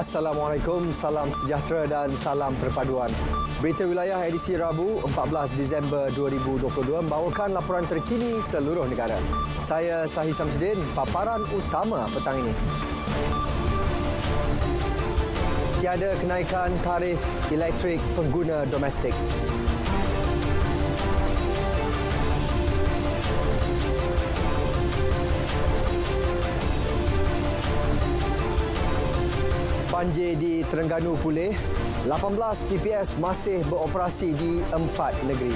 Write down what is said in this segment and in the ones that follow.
Assalamualaikum, salam sejahtera dan salam perpaduan. Berita Wilayah edisi Rabu 14 Disember 2022 membawakan laporan terkini seluruh negara. Saya Sahih Samsudin, paparan utama petang ini. Tiada kenaikan tarif elektrik pengguna domestik. banjir di Terengganu pulih, 18 PPS masih beroperasi di empat negeri.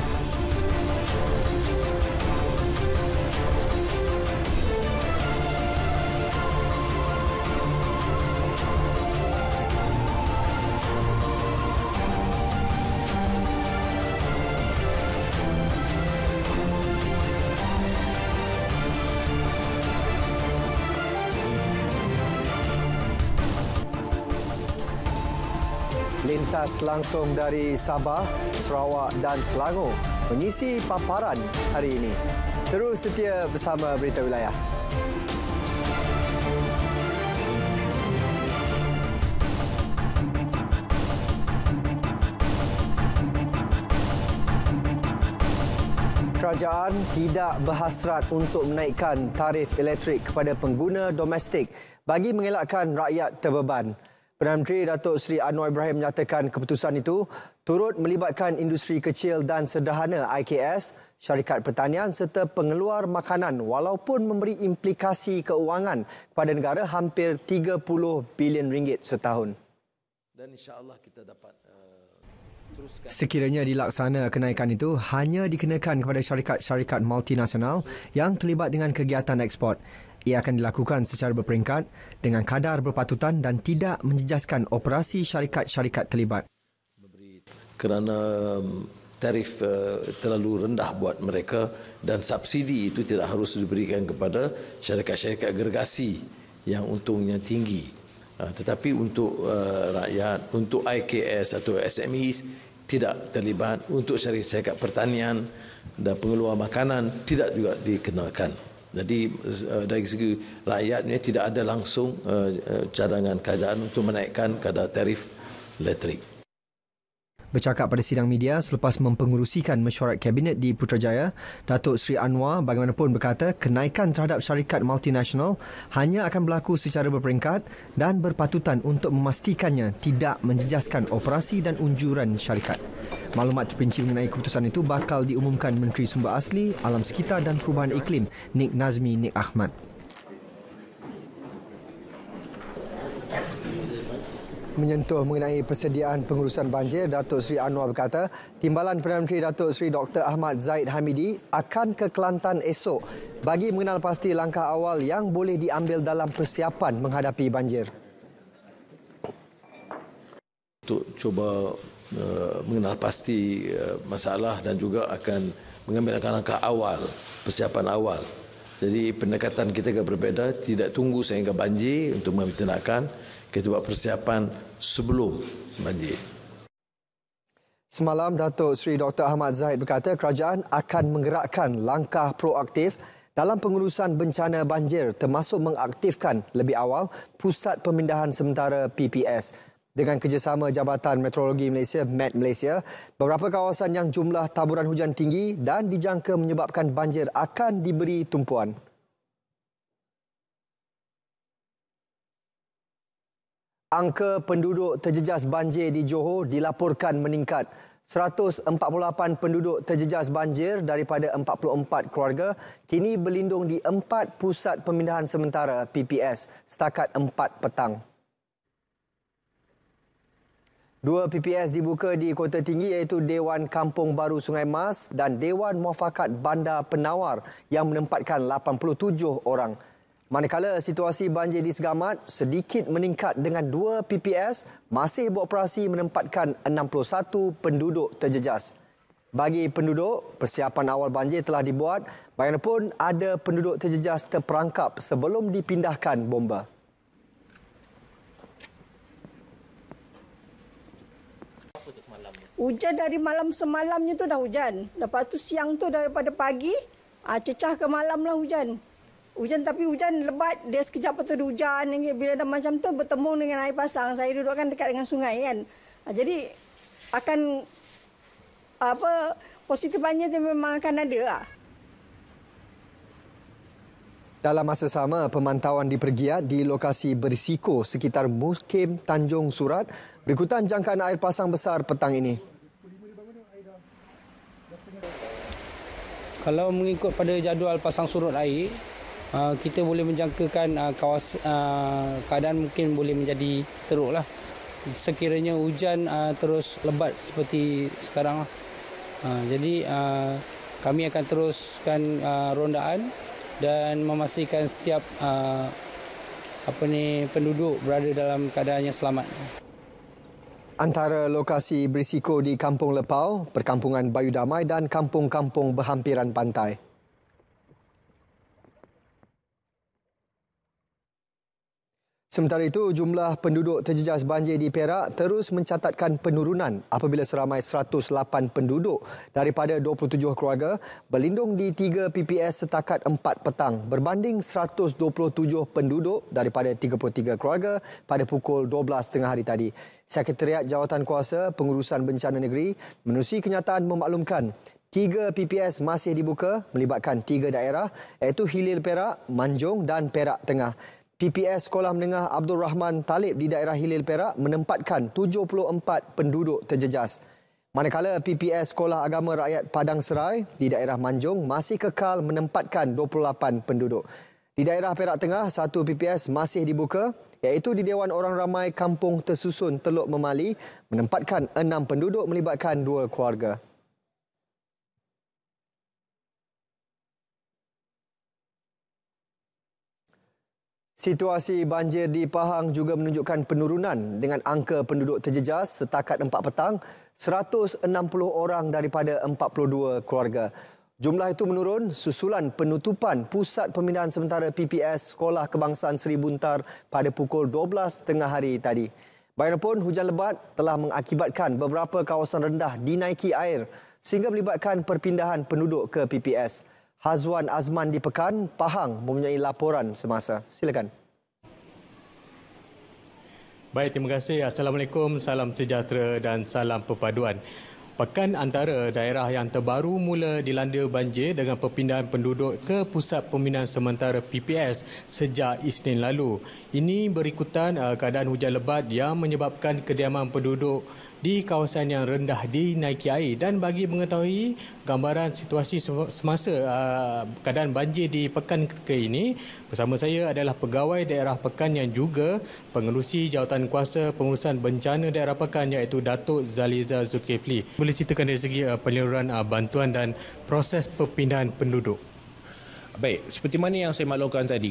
Khas langsung dari Sabah, Sarawak dan Selangor mengisi paparan hari ini. Terus setia bersama Berita Wilayah. Kerajaan tidak berhasrat untuk menaikkan tarif elektrik kepada pengguna domestik bagi mengelakkan rakyat terbeban. Perdana Menteri Datuk Seri Anwar Ibrahim menyatakan keputusan itu turut melibatkan industri kecil dan sederhana IKS, syarikat pertanian serta pengeluar makanan walaupun memberi implikasi keuangan kepada negara hampir 30 bilion ringgit setahun. Dan insya-Allah kita dapat uh, Sekiranya dilaksana kenaikan itu hanya dikenakan kepada syarikat-syarikat multinasional yang terlibat dengan kegiatan ekspor ia akan dilakukan secara berperingkat dengan kadar berpatutan dan tidak menjejaskan operasi syarikat-syarikat terlibat. Kerana um, tarif uh, terlalu rendah buat mereka dan subsidi itu tidak harus diberikan kepada syarikat-syarikat gergasi yang untungnya tinggi. Uh, tetapi untuk uh, rakyat, untuk IKS atau SMEs tidak terlibat, untuk syarikat-syarikat pertanian dan pengeluar makanan tidak juga dikenalkan. Jadi eh, dari segi rakyatnya tidak ada langsung eh, eh, cadangan kerajaan untuk menaikkan kadar tarif elektrik bercakap pada sidang media selepas mempengerusikan mesyuarat kabinet di Putrajaya, Datuk Sri Anwar bagaimanapun berkata kenaikan terhadap syarikat multinasional hanya akan berlaku secara berperingkat dan berpatutan untuk memastikannya tidak menjejaskan operasi dan unjuran syarikat. Maklumat terperinci mengenai keputusan itu bakal diumumkan Menteri Sumber Asli, Alam Sekitar dan Perubahan Iklim Nik Nazmi Nik Ahmad. menyentuh mengenai persediaan pengurusan banjir, Datuk Seri Anwar berkata, Timbalan Perdana Menteri Datuk Seri Dr. Ahmad Zaid Hamidi akan ke Kelantan esok bagi mengenal pasti langkah awal yang boleh diambil dalam persiapan menghadapi banjir. Untuk cuba uh, mengenal pasti uh, masalah dan juga akan mengambil langkah-langkah awal, persiapan awal. Jadi pendekatan kita agak berbeda, tidak tunggu sehingga banjir untuk mengambil tindakan kita buat persiapan sebelum banjir. Semalam Datuk Seri Dr. Ahmad Zahid berkata kerajaan akan menggerakkan langkah proaktif dalam pengurusan bencana banjir termasuk mengaktifkan lebih awal pusat pemindahan sementara PPS. Dengan kerjasama Jabatan Meteorologi Malaysia, MET Malaysia, beberapa kawasan yang jumlah taburan hujan tinggi dan dijangka menyebabkan banjir akan diberi tumpuan. Angka penduduk terjejas banjir di Johor dilaporkan meningkat. 148 penduduk terjejas banjir daripada 44 keluarga kini berlindung di empat pusat pemindahan sementara PPS setakat 4 petang. Dua PPS dibuka di Kota Tinggi iaitu Dewan Kampung Baru Sungai Mas dan Dewan Muafakat Bandar Penawar yang menempatkan 87 orang. Manakala situasi banjir di Segamat sedikit meningkat dengan 2 PPS masih beroperasi menempatkan 61 penduduk terjejas. Bagi penduduk, persiapan awal banjir telah dibuat. Bagaimanapun, ada penduduk terjejas terperangkap sebelum dipindahkan bomba. Hujan dari malam semalamnya tu dah hujan. Lepas tu siang tu daripada pagi, ah, cecah ke malam lah hujan. Hujan tapi hujan lebat dia sekejap betul hujan bila dah macam tu bertemu dengan air pasang saya duduk kan dekat dengan sungai kan. Ha, jadi akan apa positifannya dia memang akan ada lah. Dalam masa sama, pemantauan dipergiat di lokasi berisiko sekitar Mukim Tanjung Surat berikutan jangkaan air pasang besar petang ini. Kalau mengikut pada jadual pasang surut air, Ah, kita boleh menjangkakan uh, kawas, uh, keadaan mungkin boleh menjadi teruk lah. Sekiranya hujan uh, terus lebat seperti sekarang lah. Uh, jadi uh, kami akan teruskan uh, rondaan dan memastikan setiap uh, apa ni penduduk berada dalam keadaan yang selamat. Antara lokasi berisiko di Kampung Lepau, perkampungan Bayu Damai dan kampung-kampung berhampiran pantai. Sementara itu, jumlah penduduk terjejas banjir di Perak terus mencatatkan penurunan apabila seramai 108 penduduk daripada 27 keluarga berlindung di 3 PPS setakat 4 petang berbanding 127 penduduk daripada 33 keluarga pada pukul 12 tengah hari tadi. Sekretariat Jawatan Kuasa Pengurusan Bencana Negeri menerusi kenyataan memaklumkan Tiga PPS masih dibuka melibatkan tiga daerah iaitu Hilir Perak, Manjung dan Perak Tengah. PPS Sekolah Menengah Abdul Rahman Talib di daerah Hilir Perak menempatkan 74 penduduk terjejas. Manakala PPS Sekolah Agama Rakyat Padang Serai di daerah Manjung masih kekal menempatkan 28 penduduk. Di daerah Perak Tengah, satu PPS masih dibuka iaitu di Dewan Orang Ramai Kampung Tersusun Teluk Memali menempatkan enam penduduk melibatkan dua keluarga. Situasi banjir di Pahang juga menunjukkan penurunan dengan angka penduduk terjejas setakat 4 petang, 160 orang daripada 42 keluarga. Jumlah itu menurun susulan penutupan Pusat Pemindahan Sementara PPS Sekolah Kebangsaan Seri Buntar pada pukul 12 tengah hari tadi. Bagaimanapun, hujan lebat telah mengakibatkan beberapa kawasan rendah dinaiki air sehingga melibatkan perpindahan penduduk ke PPS. Hazwan Azman di Pekan, Pahang mempunyai laporan semasa. Silakan. Baik, terima kasih. Assalamualaikum, salam sejahtera dan salam perpaduan. Pekan antara daerah yang terbaru mula dilanda banjir dengan perpindahan penduduk ke Pusat Pembinaan Sementara PPS sejak Isnin lalu. Ini berikutan uh, keadaan hujan lebat yang menyebabkan kediaman penduduk di kawasan yang rendah di dinaiki air dan bagi mengetahui gambaran situasi semasa ah, keadaan banjir di Pekan ketika ini bersama saya adalah pegawai daerah Pekan yang juga pengerusi jawatan kuasa pengurusan bencana daerah Pekan iaitu Datuk Zaliza Zulkifli. Boleh ceritakan dari segi ah, penyaluran ah, bantuan dan proses perpindahan penduduk? Baik, seperti mana yang saya maklumkan tadi,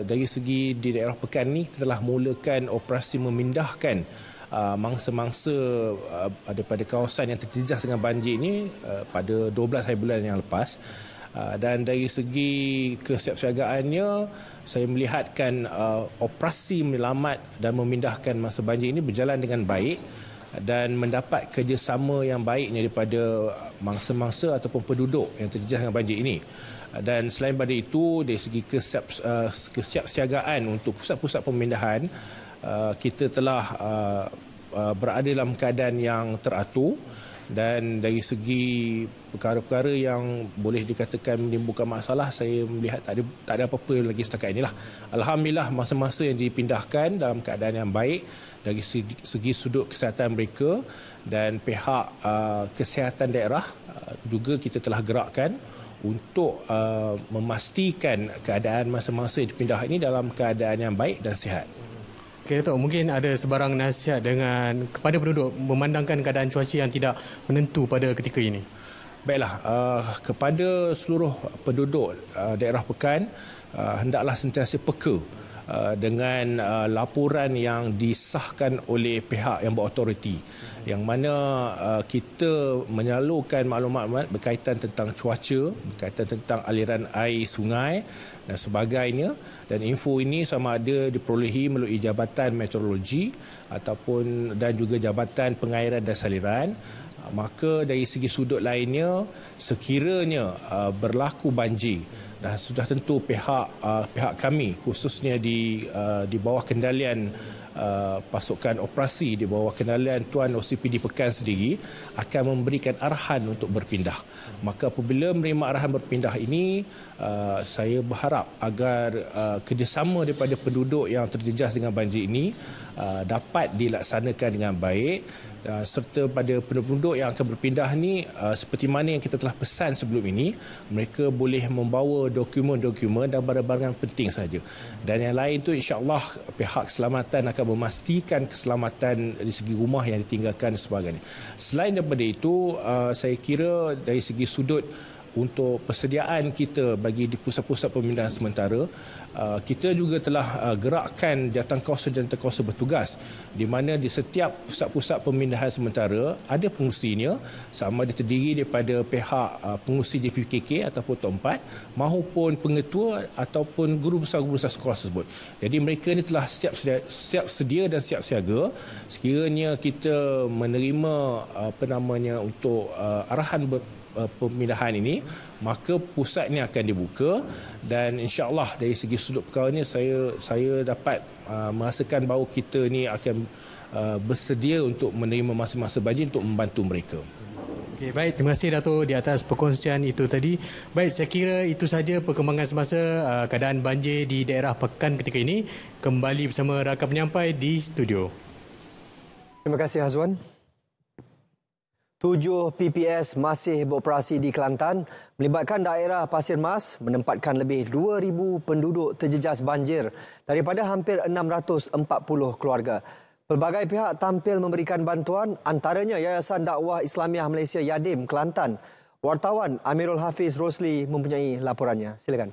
dari segi di daerah Pekan ni telah mulakan operasi memindahkan Uh, mangsa-mangsa uh, daripada kawasan yang terjejas dengan banjir ini uh, pada 12 hari bulan yang lepas uh, dan dari segi kesiapsiagaannya saya melihatkan uh, operasi menyelamat dan memindahkan masa banjir ini berjalan dengan baik dan mendapat kerjasama yang baik daripada mangsa-mangsa ataupun penduduk yang terjejas dengan banjir ini uh, dan selain daripada itu dari segi kesiapsiagaan untuk pusat-pusat pemindahan uh, Uh, kita telah uh, uh, berada dalam keadaan yang teratur dan dari segi perkara-perkara yang boleh dikatakan menimbulkan masalah saya melihat tak ada tak ada apa-apa lagi setakat inilah alhamdulillah masa-masa yang dipindahkan dalam keadaan yang baik dari segi, segi sudut kesihatan mereka dan pihak uh, kesihatan daerah uh, juga kita telah gerakkan untuk uh, memastikan keadaan masa-masa yang dipindah ini dalam keadaan yang baik dan sihat Kira-kira mungkin ada sebarang nasihat dengan kepada penduduk memandangkan keadaan cuaca yang tidak menentu pada ketika ini. Baiklah, uh, kepada seluruh penduduk uh, daerah Pekan, uh, hendaklah sentiasa peka Uh, dengan uh, laporan yang disahkan oleh pihak yang berautoriti yang mana uh, kita menyalurkan maklumat berkaitan tentang cuaca berkaitan tentang aliran air sungai dan sebagainya dan info ini sama ada diperolehi melalui jabatan meteorologi ataupun dan juga jabatan pengairan dan saliran maka dari segi sudut lainnya sekiranya uh, berlaku banjir dah sudah tentu pihak uh, pihak kami khususnya di uh, di bawah kendalian Uh, pasukan operasi di bawah kendalian Tuan OCPD Pekan sendiri akan memberikan arahan untuk berpindah. Maka apabila menerima arahan berpindah ini, uh, saya berharap agar uh, kerjasama daripada penduduk yang terjejas dengan banjir ini uh, dapat dilaksanakan dengan baik uh, serta pada penduduk-penduduk yang akan berpindah ni uh, seperti mana yang kita telah pesan sebelum ini mereka boleh membawa dokumen-dokumen dan barang-barang penting saja dan yang lain tu insyaallah pihak keselamatan akan memastikan keselamatan dari segi rumah yang ditinggalkan dan sebagainya selain daripada itu uh, saya kira dari segi sudut untuk persediaan kita bagi di pusat-pusat pemindahan sementara Uh, kita juga telah uh, gerakkan jatang jawatankuasa dan jawatankuasa bertugas di mana di setiap pusat-pusat pemindahan sementara ada pengusinya sama ada terdiri daripada pihak uh, pengusi JPKK ataupun tempat maupun pengetua ataupun guru besar-guru besar sekolah tersebut. Jadi mereka ini telah siap sedia, siap sedia dan siap siaga sekiranya kita menerima apa namanya untuk arahan Eh, pemindahan ini maka pusat ini akan dibuka dan insyaallah dari segi sudut perkara ini saya saya dapat uh, merasakan bahawa kita ni akan uh, bersedia untuk menerima masa-masa banjir untuk membantu mereka. Okay, baik, terima kasih Dato di atas perkongsian itu tadi. Baik, saya kira itu saja perkembangan semasa uh, keadaan banjir di daerah Pekan ketika ini. Kembali bersama rakan penyampai di studio. Terima kasih Hazwan. Tujuh PPS masih beroperasi di Kelantan melibatkan daerah Pasir Mas menempatkan lebih 2,000 penduduk terjejas banjir daripada hampir 640 keluarga. Pelbagai pihak tampil memberikan bantuan antaranya Yayasan Dakwah Islamiah Malaysia Yadim Kelantan. Wartawan Amirul Hafiz Rosli mempunyai laporannya. Silakan.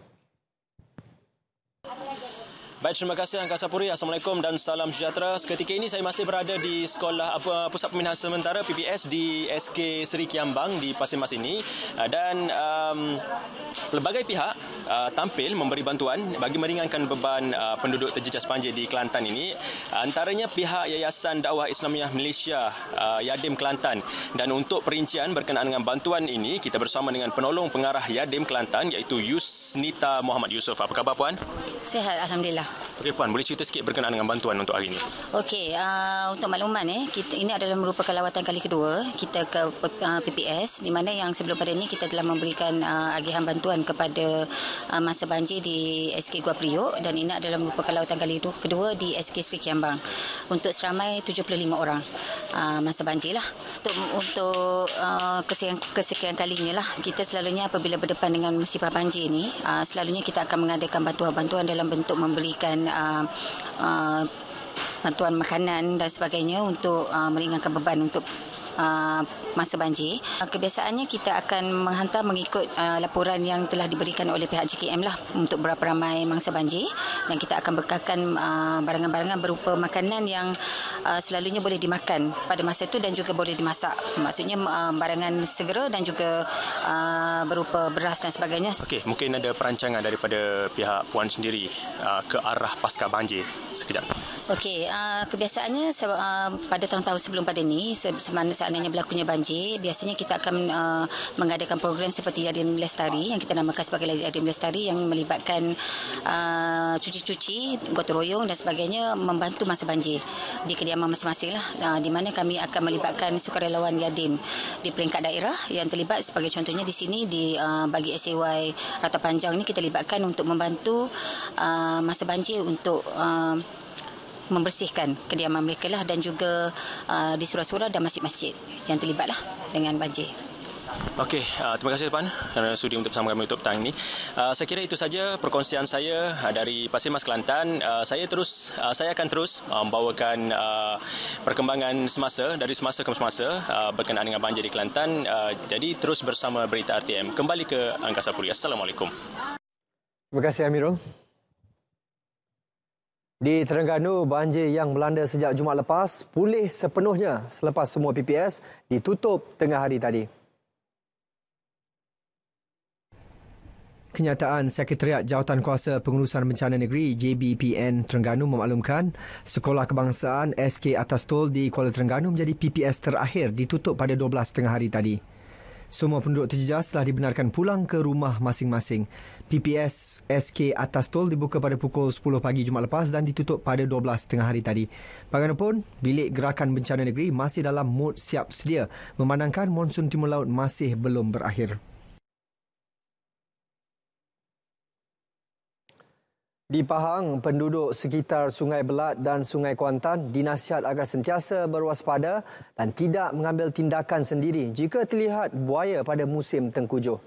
Baik, terima kasih Angkasa Puri. Assalamualaikum dan salam sejahtera. Seketika ini saya masih berada di Sekolah Pusat Pembinaan Sementara PPS di SK Seri Kiambang di Pasir Mas ini. Ah, dan um, pelbagai pihak uh, tampil memberi bantuan bagi meringankan beban uh, penduduk terjejas panjir di Kelantan ini. Antaranya pihak Yayasan Dakwah Islamiah Malaysia uh, Yadim Kelantan. Dan untuk perincian berkenaan dengan bantuan ini, kita bersama dengan penolong pengarah Yadim Kelantan iaitu Yusnita Muhammad Yusof. Apa khabar Puan? Sehat, Alhamdulillah lah. Okey puan, boleh cerita sikit berkenaan dengan bantuan untuk hari ini? Okey, uh, untuk makluman eh, kita ini adalah merupakan lawatan kali kedua kita ke uh, PPS di mana yang sebelum pada ini kita telah memberikan uh, agihan bantuan kepada uh, masa banjir di SK Gua Priok dan ini adalah merupakan lawatan kali kedua di SK Sri Kiambang untuk seramai 75 orang uh, masa banjir lah. Untuk untuk uh, kesekian kesekian kalinya lah kita selalunya apabila berdepan dengan musibah banjir ini, uh, selalunya kita akan mengadakan bantuan-bantuan dalam bentuk membeli memberikan uh, uh, bantuan makanan dan sebagainya untuk uh, meringankan beban untuk Uh, masa banjir. Uh, kebiasaannya kita akan menghantar mengikut uh, laporan yang telah diberikan oleh pihak JKM lah untuk berapa ramai mangsa banjir dan kita akan bekalkan barangan-barangan berupa makanan yang selalunya boleh dimakan pada masa itu dan juga boleh dimasak. Maksudnya barangan segera dan juga berupa beras dan sebagainya. Okey, mungkin ada perancangan daripada pihak puan sendiri ke arah pasca banjir sekejap. Okey, kebiasaannya pada tahun-tahun sebelum pada ini, semasa seandainya berlakunya banjir, biasanya kita akan uh, mengadakan program seperti Yadim Lestari yang kita namakan sebagai Yadim Lestari yang melibatkan uh, cuci-cuci, gotong-royong dan sebagainya membantu masa banjir di kediaman masing-masing lah. Uh, di mana kami akan melibatkan sukarelawan Yadim di peringkat daerah yang terlibat sebagai contohnya di sini di uh, bagi SAY Rata Panjang ini kita libatkan untuk membantu uh, masa banjir untuk uh, membersihkan kediaman mereka lah dan juga uh, di surau-surau dan masjid-masjid yang terlibat lah dengan banjir. Okey, uh, terima kasih Tuan kerana sudi untuk bersama kami untuk petang ini. Uh, saya kira itu saja perkongsian saya uh, dari Pasir Mas Kelantan. Uh, saya terus uh, saya akan terus uh, membawakan uh, perkembangan semasa dari semasa ke semasa uh, berkenaan dengan banjir di Kelantan. Uh, jadi terus bersama Berita RTM. Kembali ke Angkasa Puri. Assalamualaikum. Terima kasih Amirul. Di Terengganu, banjir yang melanda sejak Jumaat lepas pulih sepenuhnya selepas semua PPS ditutup tengah hari tadi. Kenyataan Sekretariat Jawatan Kuasa Pengurusan Bencana Negeri JBPN Terengganu memaklumkan Sekolah Kebangsaan SK Atas Tol di Kuala Terengganu menjadi PPS terakhir ditutup pada 12 tengah hari tadi. Semua penduduk terjejas telah dibenarkan pulang ke rumah masing-masing. PPS SK Atas Tol dibuka pada pukul 10 pagi Jumaat lepas dan ditutup pada 12 tengah hari tadi. Bagaimanapun, bilik gerakan bencana negeri masih dalam mod siap sedia memandangkan monsun timur laut masih belum berakhir. Di Pahang, penduduk sekitar Sungai Belat dan Sungai Kuantan dinasihat agar sentiasa berwaspada dan tidak mengambil tindakan sendiri jika terlihat buaya pada musim tengkujuh.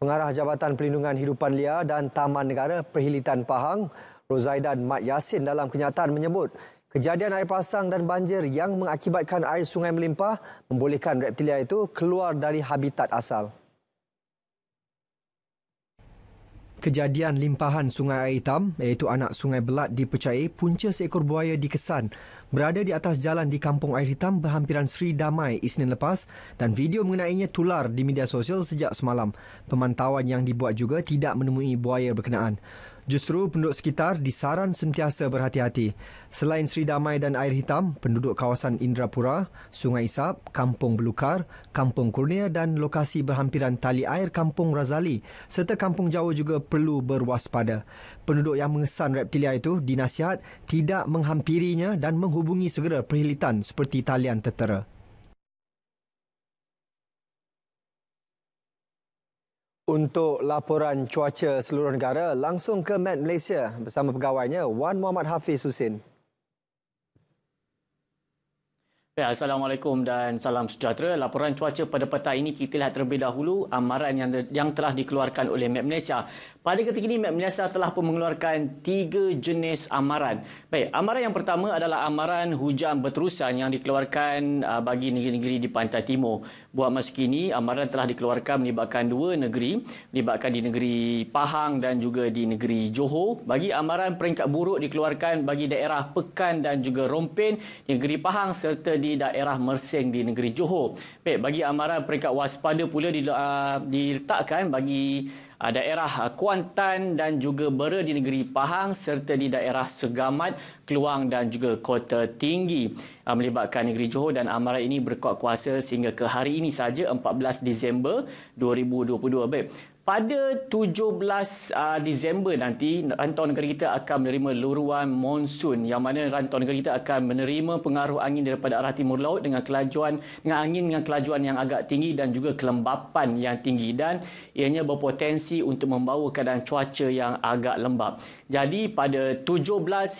Pengarah Jabatan Perlindungan Hidupan Liar dan Taman Negara Perhilitan Pahang, Rozaidan Mat Yasin dalam kenyataan menyebut kejadian air pasang dan banjir yang mengakibatkan air sungai melimpah membolehkan reptilia itu keluar dari habitat asal. Kejadian limpahan Sungai Air Hitam iaitu anak Sungai Belat dipercayai punca seekor buaya dikesan berada di atas jalan di Kampung Air Hitam berhampiran Sri Damai Isnin lepas dan video mengenainya tular di media sosial sejak semalam. Pemantauan yang dibuat juga tidak menemui buaya berkenaan. Justru penduduk sekitar disaran sentiasa berhati-hati. Selain Sri Damai dan Air Hitam, penduduk kawasan Indrapura, Sungai Isap, Kampung Belukar, Kampung Kurnia dan lokasi berhampiran tali air Kampung Razali serta Kampung Jawa juga perlu berwaspada. Penduduk yang mengesan reptilia itu dinasihat tidak menghampirinya dan menghubungi segera perhilitan seperti talian tertera. Untuk laporan cuaca seluruh negara, langsung ke Met Malaysia bersama pegawainya Wan Muhammad Hafiz Husin. Ya, Assalamualaikum dan salam sejahtera. Laporan cuaca pada petang ini kita lihat terlebih dahulu amaran yang, yang telah dikeluarkan oleh Map Malaysia. Pada ketika ini Map Malaysia telah pun mengeluarkan tiga jenis amaran. Baik, amaran yang pertama adalah amaran hujan berterusan yang dikeluarkan uh, bagi negeri-negeri di pantai timur. Buat masa kini amaran telah dikeluarkan melibatkan dua negeri, melibatkan di negeri Pahang dan juga di negeri Johor. Bagi amaran peringkat buruk dikeluarkan bagi daerah Pekan dan juga Rompin, negeri Pahang serta di di daerah Mersing di negeri Johor. Baik, eh, bagi amaran peringkat waspada pula ah, diletakkan bagi ah, daerah ah, Kuantan dan juga Bera di negeri Pahang serta di daerah Segamat, Keluang dan juga Kota Tinggi melibatkan negeri Johor dan amaran ini berkuat kuasa sehingga ke hari ini saja 14 Disember 2022. Baik, pada 17 uh, ah, Disember nanti rantau negara kita akan menerima luruan monsun yang mana rantau negara kita akan menerima pengaruh angin daripada arah timur laut dengan kelajuan dengan angin dengan kelajuan yang agak tinggi dan juga kelembapan yang tinggi dan ianya berpotensi untuk membawa keadaan cuaca yang agak lembap. Jadi pada 17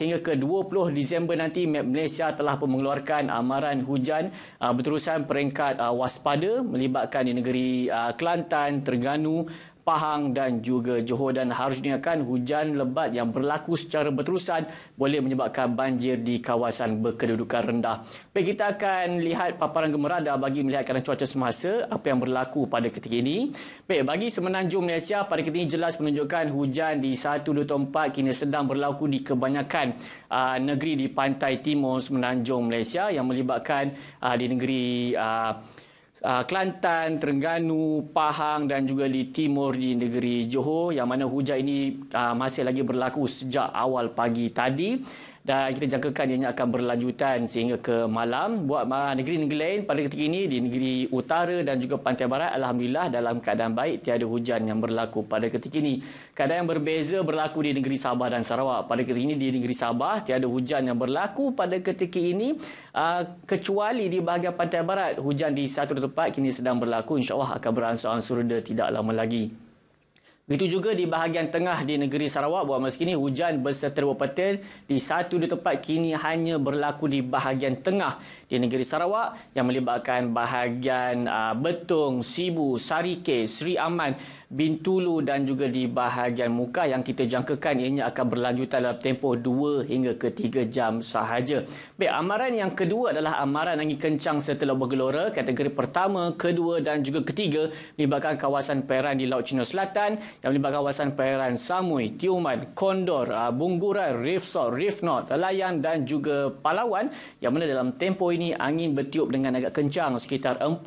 hingga ke 20 Disember nanti Map Malaysia telah pun mengeluarkan amaran hujan uh, berterusan peringkat uh, waspada melibatkan di negeri uh, Kelantan, Terengganu, Pahang dan juga Johor dan harusnya kan hujan lebat yang berlaku secara berterusan boleh menyebabkan banjir di kawasan berkedudukan rendah. Baik, kita akan lihat paparan gemerada bagi melihat keadaan cuaca semasa apa yang berlaku pada ketika ini. Baik, bagi semenanjung Malaysia pada ketika ini jelas menunjukkan hujan di satu dua tempat kini sedang berlaku di kebanyakan uh, negeri di pantai timur semenanjung Malaysia yang melibatkan uh, di negeri uh, Ah, Kelantan, Terengganu, Pahang dan juga di timur di negeri Johor yang mana hujan ini ah, masih lagi berlaku sejak awal pagi tadi dan kita jangkakan ianya akan berlanjutan sehingga ke malam buat negeri-negeri lain pada ketika ini di negeri utara dan juga pantai barat alhamdulillah dalam keadaan baik tiada hujan yang berlaku pada ketika ini keadaan yang berbeza berlaku di negeri Sabah dan Sarawak pada ketika ini di negeri Sabah tiada hujan yang berlaku pada ketika ini ah, kecuali di bahagian pantai barat hujan di satu tempat kini sedang berlaku insyaallah akan beransur-ansur dia tidak lama lagi. Begitu juga di bahagian tengah di negeri Sarawak buat masa kini hujan berseteru petir di satu dua tempat kini hanya berlaku di bahagian tengah di negeri Sarawak yang melibatkan bahagian uh, Betung, Sibu, Sarike, Sri Aman Bintulu dan juga di bahagian muka yang kita jangkakan ianya akan berlanjut dalam tempoh 2 hingga ke 3 jam sahaja. Baik, amaran yang kedua adalah amaran angin kencang serta lobo gelora kategori pertama, kedua dan juga ketiga melibatkan kawasan perairan di Laut Cina Selatan yang melibatkan kawasan perairan Samui, Tioman, Kondor, ah, Bungguran, Reef Sor, Reef North, Layang dan juga Palawan yang mana dalam tempoh ini angin bertiup dengan agak kencang sekitar 40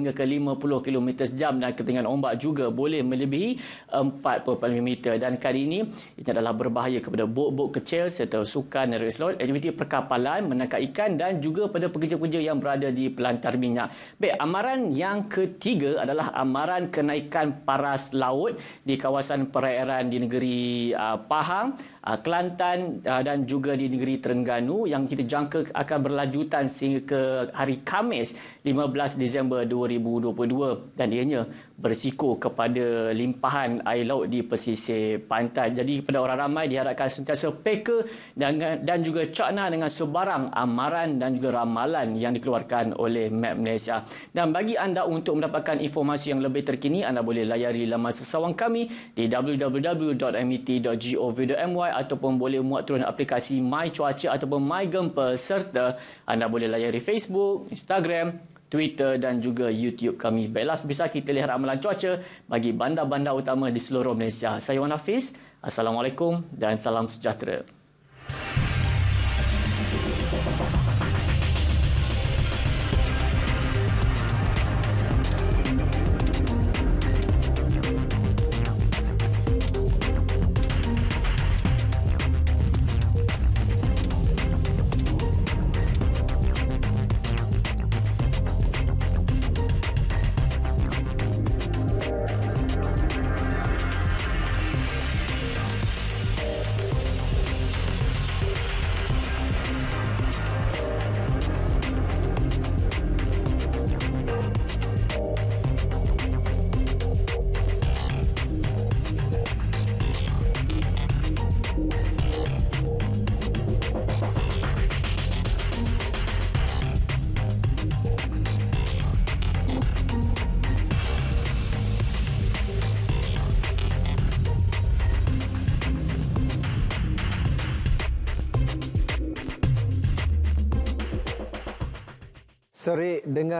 hingga ke 50 km jam dan ketinggian ombak juga boleh melebihi 4.5 eh, meter dan kali ini ini adalah berbahaya kepada bot-bot kecil serta sukan dan resort aktiviti perkapalan menangkap ikan dan juga pada pekerja-pekerja yang berada di pelantar minyak. Baik, amaran yang ketiga adalah amaran kenaikan paras laut di kawasan perairan di negeri eh, Pahang. Ah, Kelantan ah, dan juga di negeri Terengganu yang kita jangka akan berlanjutan sehingga ke hari Khamis 15 Disember 2022 dan ianya berisiko kepada limpahan air laut di pesisir pantai. Jadi kepada orang ramai diharapkan sentiasa peka dan, dan juga cakna dengan sebarang amaran dan juga ramalan yang dikeluarkan oleh Map Malaysia. Dan bagi anda untuk mendapatkan informasi yang lebih terkini, anda boleh layari laman sesawang kami di www.mit.gov.my ataupun boleh muat turun aplikasi My Cuaca ataupun My Gempa serta anda boleh layari Facebook, Instagram, Twitter dan juga YouTube kami. Baiklah, bisa kita lihat ramalan cuaca bagi bandar-bandar utama di seluruh Malaysia. Saya Wan Hafiz, Assalamualaikum dan salam sejahtera.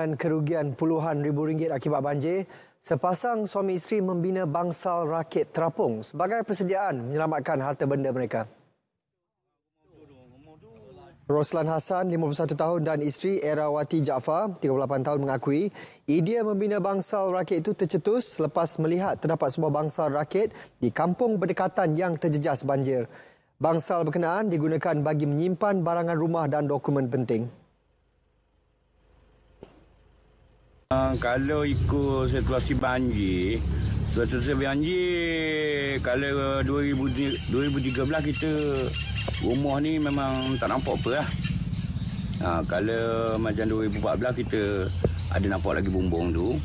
dengan kerugian puluhan ribu ringgit akibat banjir, sepasang suami isteri membina bangsal rakit terapung sebagai persediaan menyelamatkan harta benda mereka. Roslan Hassan, 51 tahun dan isteri Erawati Jaafar, 38 tahun mengakui idea membina bangsal rakit itu tercetus selepas melihat terdapat sebuah bangsal rakit di kampung berdekatan yang terjejas banjir. Bangsal berkenaan digunakan bagi menyimpan barangan rumah dan dokumen penting. kalau ikut situasi banjir, situasi banjir kalau 2013 kita rumah ni memang tak nampak apa lah. Ha, kalau macam 2014 kita ada nampak lagi bumbung tu.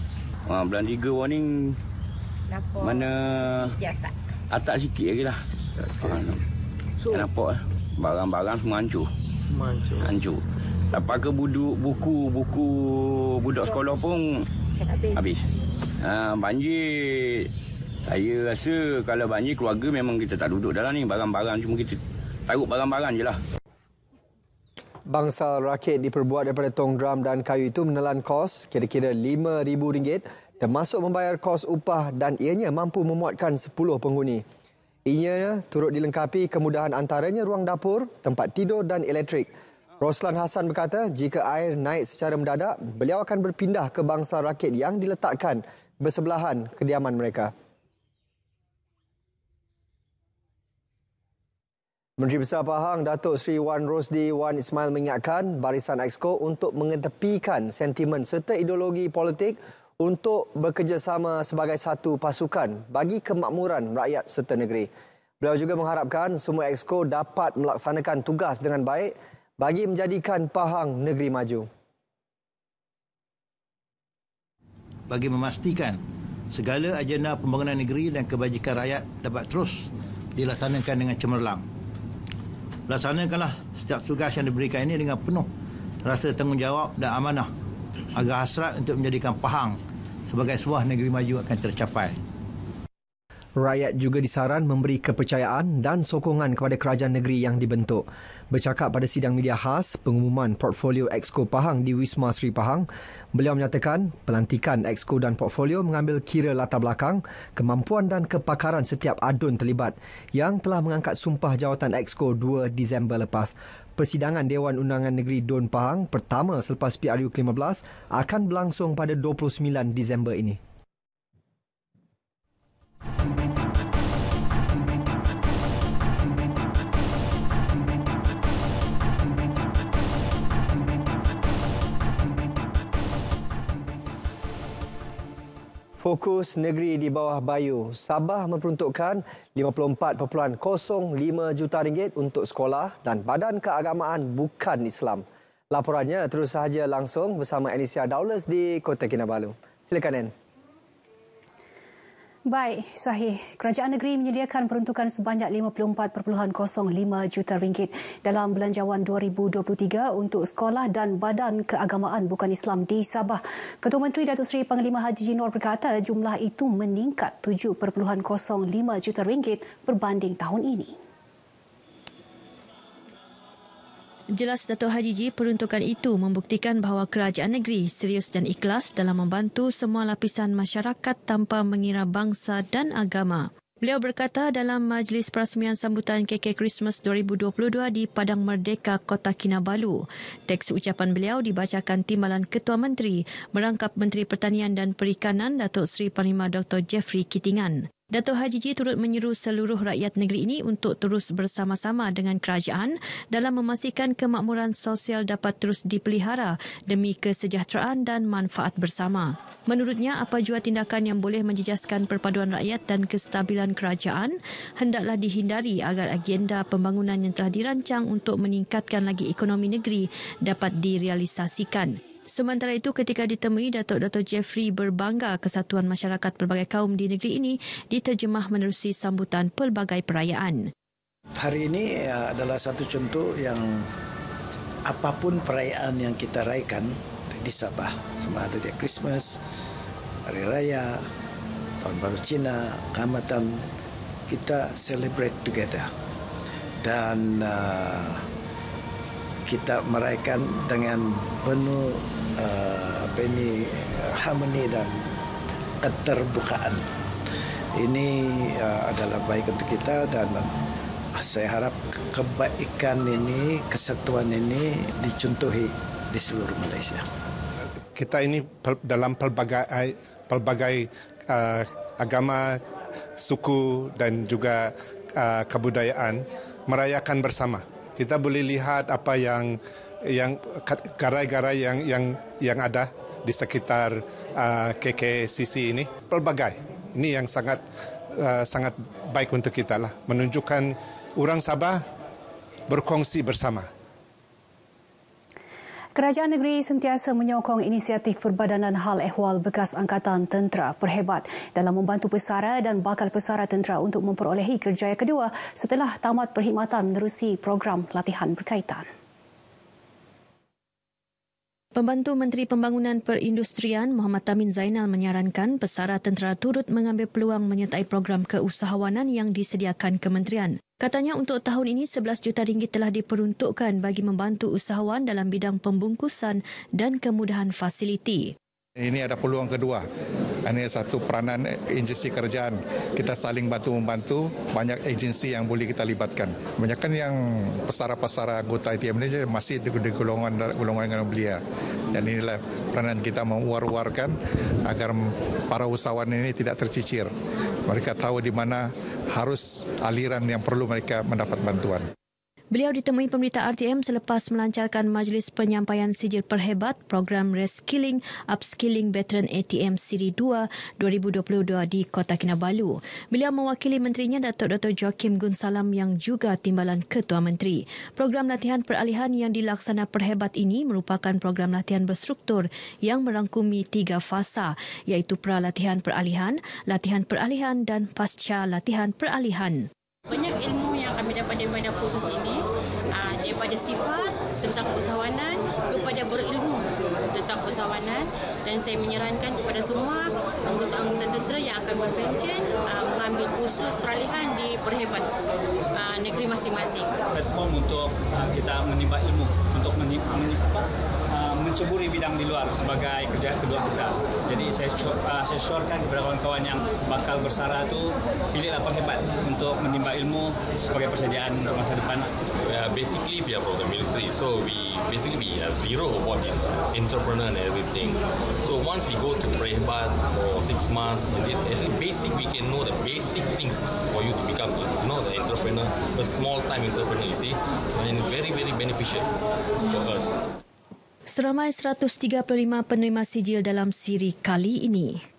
Ha, bulan 3 warning nampak mana sikit atak. atak sikit lagi lah. Okay. Ha, so, nampak lah. barang-barang semua hancur. hancur. Hancur. Apa ke buduk, buku buku budak sekolah pun habis. Ha, banjir saya rasa kalau banjir keluarga memang kita tak duduk dalam ni barang-barang cuma kita taruh barang-barang je lah. Bangsal rakit diperbuat daripada tong drum dan kayu itu menelan kos kira-kira RM5,000 termasuk membayar kos upah dan ianya mampu memuatkan 10 penghuni. Ianya turut dilengkapi kemudahan antaranya ruang dapur, tempat tidur dan elektrik. Roslan Hassan berkata jika air naik secara mendadak, beliau akan berpindah ke bangsa rakit yang diletakkan bersebelahan kediaman mereka. Menteri Besar Pahang, Datuk Sri Wan Rosdi Wan Ismail mengingatkan barisan EXCO untuk mengetepikan sentimen serta ideologi politik untuk bekerjasama sebagai satu pasukan bagi kemakmuran rakyat serta negeri. Beliau juga mengharapkan semua EXCO dapat melaksanakan tugas dengan baik bagi menjadikan Pahang negeri maju. Bagi memastikan segala agenda pembangunan negeri dan kebajikan rakyat dapat terus dilaksanakan dengan cemerlang. Laksanakanlah setiap tugas yang diberikan ini dengan penuh rasa tanggungjawab dan amanah agar hasrat untuk menjadikan Pahang sebagai sebuah negeri maju akan tercapai rakyat juga disaran memberi kepercayaan dan sokongan kepada kerajaan negeri yang dibentuk. Bercakap pada sidang media khas pengumuman portfolio Exco Pahang di Wisma Sri Pahang, beliau menyatakan pelantikan Exco dan portfolio mengambil kira latar belakang, kemampuan dan kepakaran setiap adun terlibat yang telah mengangkat sumpah jawatan Exco 2 Disember lepas. Persidangan Dewan Undangan Negeri Don Pahang pertama selepas PRU ke-15 akan berlangsung pada 29 Disember ini. Fokus negeri di bawah bayu. Sabah memperuntukkan 54.05 juta ringgit untuk sekolah dan badan keagamaan bukan Islam. Laporannya terus sahaja langsung bersama Enisia Daulas di Kota Kinabalu. Silakan, Enisia. Baik, sahih. Kerajaan negeri menyediakan peruntukan sebanyak 54.05 juta ringgit dalam belanjawan 2023 untuk sekolah dan badan keagamaan bukan Islam di Sabah. Ketua Menteri Datuk Seri Panglima Haji Jinor berkata jumlah itu meningkat 7.05 juta ringgit berbanding tahun ini. Jelas Dato' Haji Ji, peruntukan itu membuktikan bahawa kerajaan negeri serius dan ikhlas dalam membantu semua lapisan masyarakat tanpa mengira bangsa dan agama. Beliau berkata dalam majlis perasmian sambutan KK Christmas 2022 di Padang Merdeka, Kota Kinabalu. Teks ucapan beliau dibacakan Timbalan Ketua Menteri merangkap Menteri Pertanian dan Perikanan Datuk Seri Panglima Dr. Jeffrey Kitingan. Dato' Haji J turut menyeru seluruh rakyat negeri ini untuk terus bersama-sama dengan kerajaan dalam memastikan kemakmuran sosial dapat terus dipelihara demi kesejahteraan dan manfaat bersama. Menurutnya, apa jua tindakan yang boleh menjejaskan perpaduan rakyat dan kestabilan kerajaan hendaklah dihindari agar agenda pembangunan yang telah dirancang untuk meningkatkan lagi ekonomi negeri dapat direalisasikan. Sementara itu, ketika ditemui, Datuk Dr. Jeffrey berbangga kesatuan masyarakat pelbagai kaum di negeri ini diterjemah menerusi sambutan pelbagai perayaan. Hari ini eh, adalah satu contoh yang apapun perayaan yang kita raikan di Sabah, sama ada dia Christmas, Hari Raya, Tahun Baru Cina, Kamatan, kita celebrate together. Dan uh, kita meraihkan dengan penuh uh, apa ini uh, harmoni dan keterbukaan. Ini uh, adalah baik untuk kita dan saya harap kebaikan ini, kesatuan ini dicontohi di seluruh Malaysia. Kita ini dalam pelbagai pelbagai uh, agama, suku dan juga uh, kebudayaan merayakan bersama kita boleh lihat apa yang yang garai-garai yang yang yang ada di sekitar uh, KKCC ini pelbagai ini yang sangat uh, sangat baik untuk kita lah menunjukkan orang Sabah berkongsi bersama Kerajaan negeri sentiasa menyokong inisiatif perbadanan hal ehwal bekas angkatan tentera perhebat dalam membantu pesara dan bakal pesara tentera untuk memperolehi kerjaya kedua setelah tamat perkhidmatan menerusi program latihan berkaitan. Pembantu Menteri Pembangunan Perindustrian Muhammad Tamin Zainal menyarankan pesara tentera turut mengambil peluang menyertai program keusahawanan yang disediakan kementerian. Katanya untuk tahun ini 11 juta ringgit telah diperuntukkan bagi membantu usahawan dalam bidang pembungkusan dan kemudahan fasiliti. Ini ada peluang kedua. Ini satu peranan agensi kerjaan. Kita saling bantu-membantu, banyak agensi yang boleh kita libatkan. Banyak kan yang pesara-pesara anggota ITM ini masih di golongan golongan yang belia. Dan inilah peranan kita mewar-warkan agar para usahawan ini tidak tercicir. Mereka tahu di mana harus aliran yang perlu mereka mendapat bantuan. Beliau ditemui pemerintah RTM selepas melancarkan majlis penyampaian sijil perhebat program Reskilling Upskilling Veteran ATM Siri 2 2022 di Kota Kinabalu. Beliau mewakili menterinya Datuk Dr. Joachim Gun Salam yang juga timbalan Ketua Menteri. Program latihan peralihan yang dilaksana perhebat ini merupakan program latihan berstruktur yang merangkumi tiga fasa iaitu pralatihan peralihan, latihan peralihan dan pasca latihan peralihan. Banyak ilmu yang kami dapat di mana khusus ini daripada sifat tentang keusahawanan kepada berilmu tentang keusahawanan dan saya menyarankan kepada semua anggota-anggota tentera yang akan berpencen uh, ah, mengambil kursus peralihan di perhebat uh, negeri masing-masing. Platform untuk uh, kita menimba ilmu, untuk menimba, menimba uh, bidang di luar sebagai kerja kedua kita. Jadi saya uh, saya syorkan kepada kawan-kawan yang bakal bersara tu pilihlah perhebat untuk menimba ilmu sebagai persediaan untuk masa depan So we basically we have zero about this entrepreneur and everything. So once we go to Prehbat for six months, actually basic we can know the basic things for you to become you know the entrepreneur, a small time entrepreneur you see, and very very beneficial for us. Seramai 135 penerima sijil dalam siri kali ini.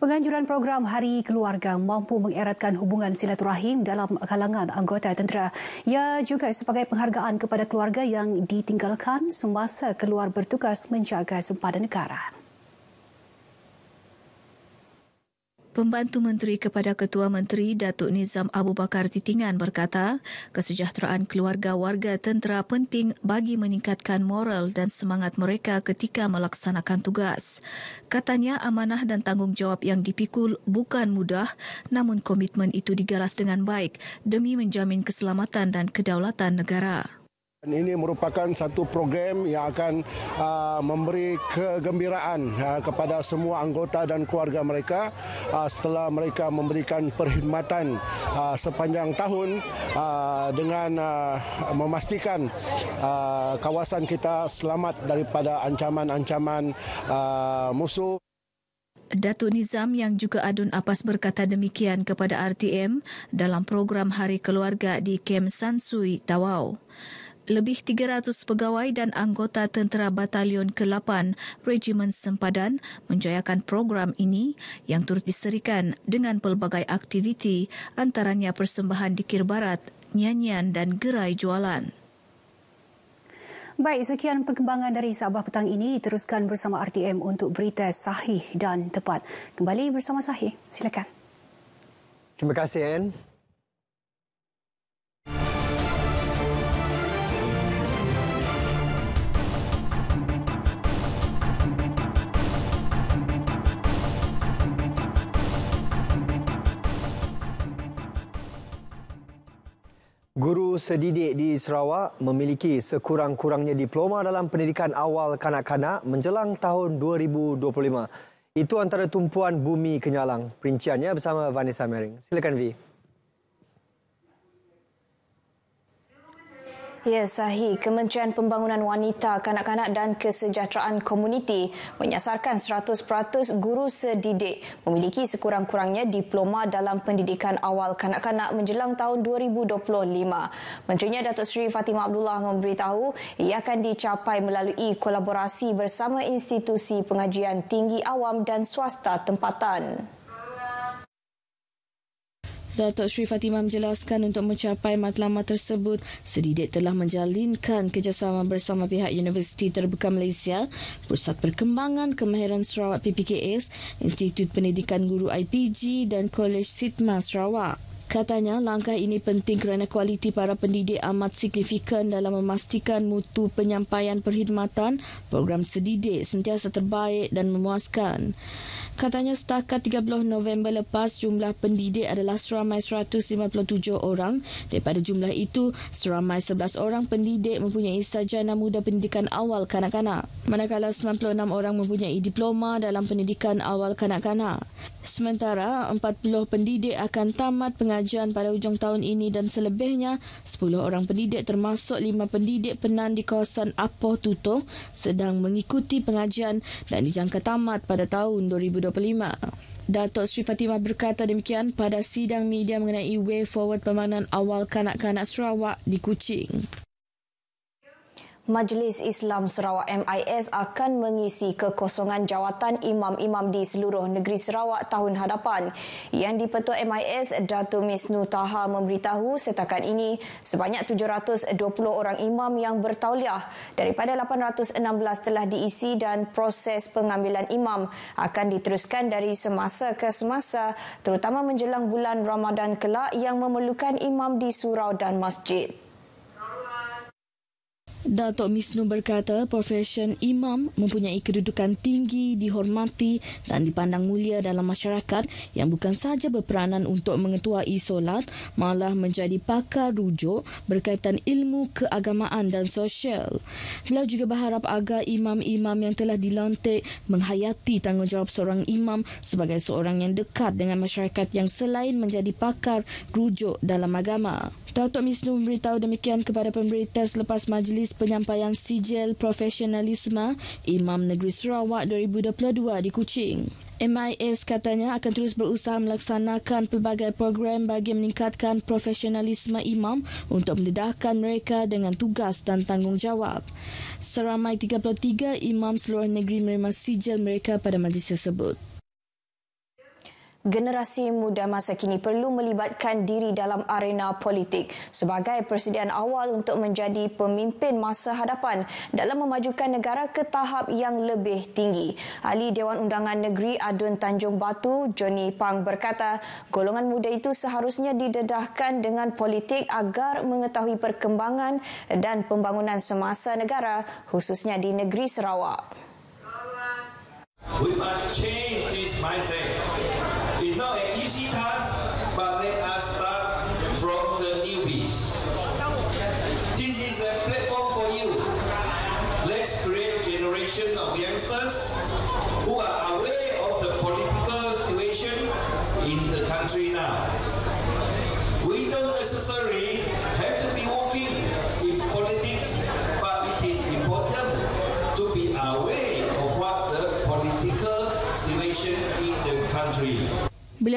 Penganjuran program Hari Keluarga mampu mengeratkan hubungan silaturahim dalam kalangan anggota tentera. Ia juga sebagai penghargaan kepada keluarga yang ditinggalkan semasa keluar bertugas menjaga sempadan negara. Pembantu Menteri kepada Ketua Menteri Datuk Nizam Abu Bakar Titingan berkata, kesejahteraan keluarga warga tentera penting bagi meningkatkan moral dan semangat mereka ketika melaksanakan tugas. Katanya amanah dan tanggungjawab yang dipikul bukan mudah, namun komitmen itu digalas dengan baik demi menjamin keselamatan dan kedaulatan negara. Dan Ini merupakan satu program yang akan uh, memberi kegembiraan uh, kepada semua anggota dan keluarga mereka uh, setelah mereka memberikan perkhidmatan uh, sepanjang tahun uh, dengan uh, memastikan uh, kawasan kita selamat daripada ancaman-ancaman uh, musuh. Datuk Nizam yang juga adun APAS berkata demikian kepada RTM dalam program Hari Keluarga di Kem Sansui, Tawau lebih 300 pegawai dan anggota tentera Batalion ke-8 Regimen Sempadan menjayakan program ini yang turut diserikan dengan pelbagai aktiviti antaranya persembahan di barat, nyanyian dan gerai jualan. Baik, sekian perkembangan dari Sabah petang ini. Teruskan bersama RTM untuk berita sahih dan tepat. Kembali bersama Sahih, silakan. Terima kasih, Anne. Guru sedidik di Sarawak memiliki sekurang-kurangnya diploma dalam pendidikan awal kanak-kanak menjelang tahun 2025. Itu antara tumpuan bumi Kenyalang. Perinciannya bersama Vanessa Mering. Silakan, Vee. Ya, Sahih, Kementerian Pembangunan Wanita, Kanak-kanak dan Kesejahteraan Komuniti menyasarkan 100% guru sedidik memiliki sekurang-kurangnya diploma dalam pendidikan awal kanak-kanak menjelang tahun 2025. Menterinya Datuk Seri Fatimah Abdullah memberitahu ia akan dicapai melalui kolaborasi bersama institusi pengajian tinggi awam dan swasta tempatan. Datuk Sri Fatimah menjelaskan untuk mencapai matlamat tersebut, sedidik telah menjalinkan kerjasama bersama pihak Universiti Terbuka Malaysia, Pusat Perkembangan Kemahiran Sarawak PPKS, Institut Pendidikan Guru IPG dan Kolej Sitma Sarawak. Katanya langkah ini penting kerana kualiti para pendidik amat signifikan dalam memastikan mutu penyampaian perkhidmatan program sedidik sentiasa terbaik dan memuaskan. Katanya setakat 30 November lepas jumlah pendidik adalah seramai 157 orang. Daripada jumlah itu, seramai 11 orang pendidik mempunyai sarjana muda pendidikan awal kanak-kanak. Manakala 96 orang mempunyai diploma dalam pendidikan awal kanak-kanak. Sementara 40 pendidik akan tamat pengajian pada hujung tahun ini dan selebihnya 10 orang pendidik termasuk 5 pendidik penan di kawasan Apoh Tuto sedang mengikuti pengajian dan dijangka tamat pada tahun 2025. Datuk Sri Fatimah berkata demikian pada sidang media mengenai way forward pembangunan awal kanak-kanak Sarawak di Kuching. Majlis Islam Sarawak MIS akan mengisi kekosongan jawatan imam-imam di seluruh negeri Sarawak tahun hadapan. Yang dipetua MIS, Datu Misnu Taha memberitahu setakat ini sebanyak 720 orang imam yang bertauliah daripada 816 telah diisi dan proses pengambilan imam akan diteruskan dari semasa ke semasa terutama menjelang bulan Ramadan kelak yang memerlukan imam di surau dan masjid. Datuk Misnu berkata profesion imam mempunyai kedudukan tinggi, dihormati dan dipandang mulia dalam masyarakat yang bukan sahaja berperanan untuk mengetuai solat, malah menjadi pakar rujuk berkaitan ilmu keagamaan dan sosial. Beliau juga berharap agar imam-imam yang telah dilantik menghayati tanggungjawab seorang imam sebagai seorang yang dekat dengan masyarakat yang selain menjadi pakar rujuk dalam agama. Datuk Misnu memberitahu demikian kepada pemberita selepas majlis Majlis Penyampaian Sijil Profesionalisme Imam Negeri Sarawak 2022 di Kuching. MIS katanya akan terus berusaha melaksanakan pelbagai program bagi meningkatkan profesionalisme imam untuk mendedahkan mereka dengan tugas dan tanggungjawab. Seramai 33 imam seluruh negeri menerima sijil mereka pada majlis tersebut generasi muda masa kini perlu melibatkan diri dalam arena politik sebagai persediaan awal untuk menjadi pemimpin masa hadapan dalam memajukan negara ke tahap yang lebih tinggi. Ahli Dewan Undangan Negeri Adun Tanjung Batu, Johnny Pang berkata, golongan muda itu seharusnya didedahkan dengan politik agar mengetahui perkembangan dan pembangunan semasa negara khususnya di negeri Sarawak. We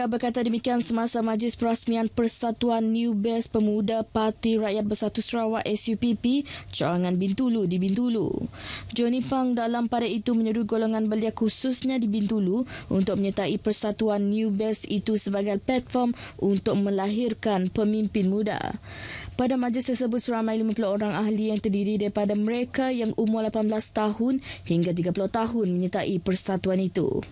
Beliau berkata demikian semasa majlis perasmian Persatuan New Best Pemuda Parti Rakyat Bersatu Sarawak SUPP, Cawangan Bintulu di Bintulu. Johnny Pang dalam pada itu menyuruh golongan belia khususnya di Bintulu untuk menyertai Persatuan New Best itu sebagai platform untuk melahirkan pemimpin muda. Pada majlis tersebut seramai 50 orang ahli yang terdiri daripada mereka yang umur 18 tahun hingga 30 tahun menyertai persatuan itu.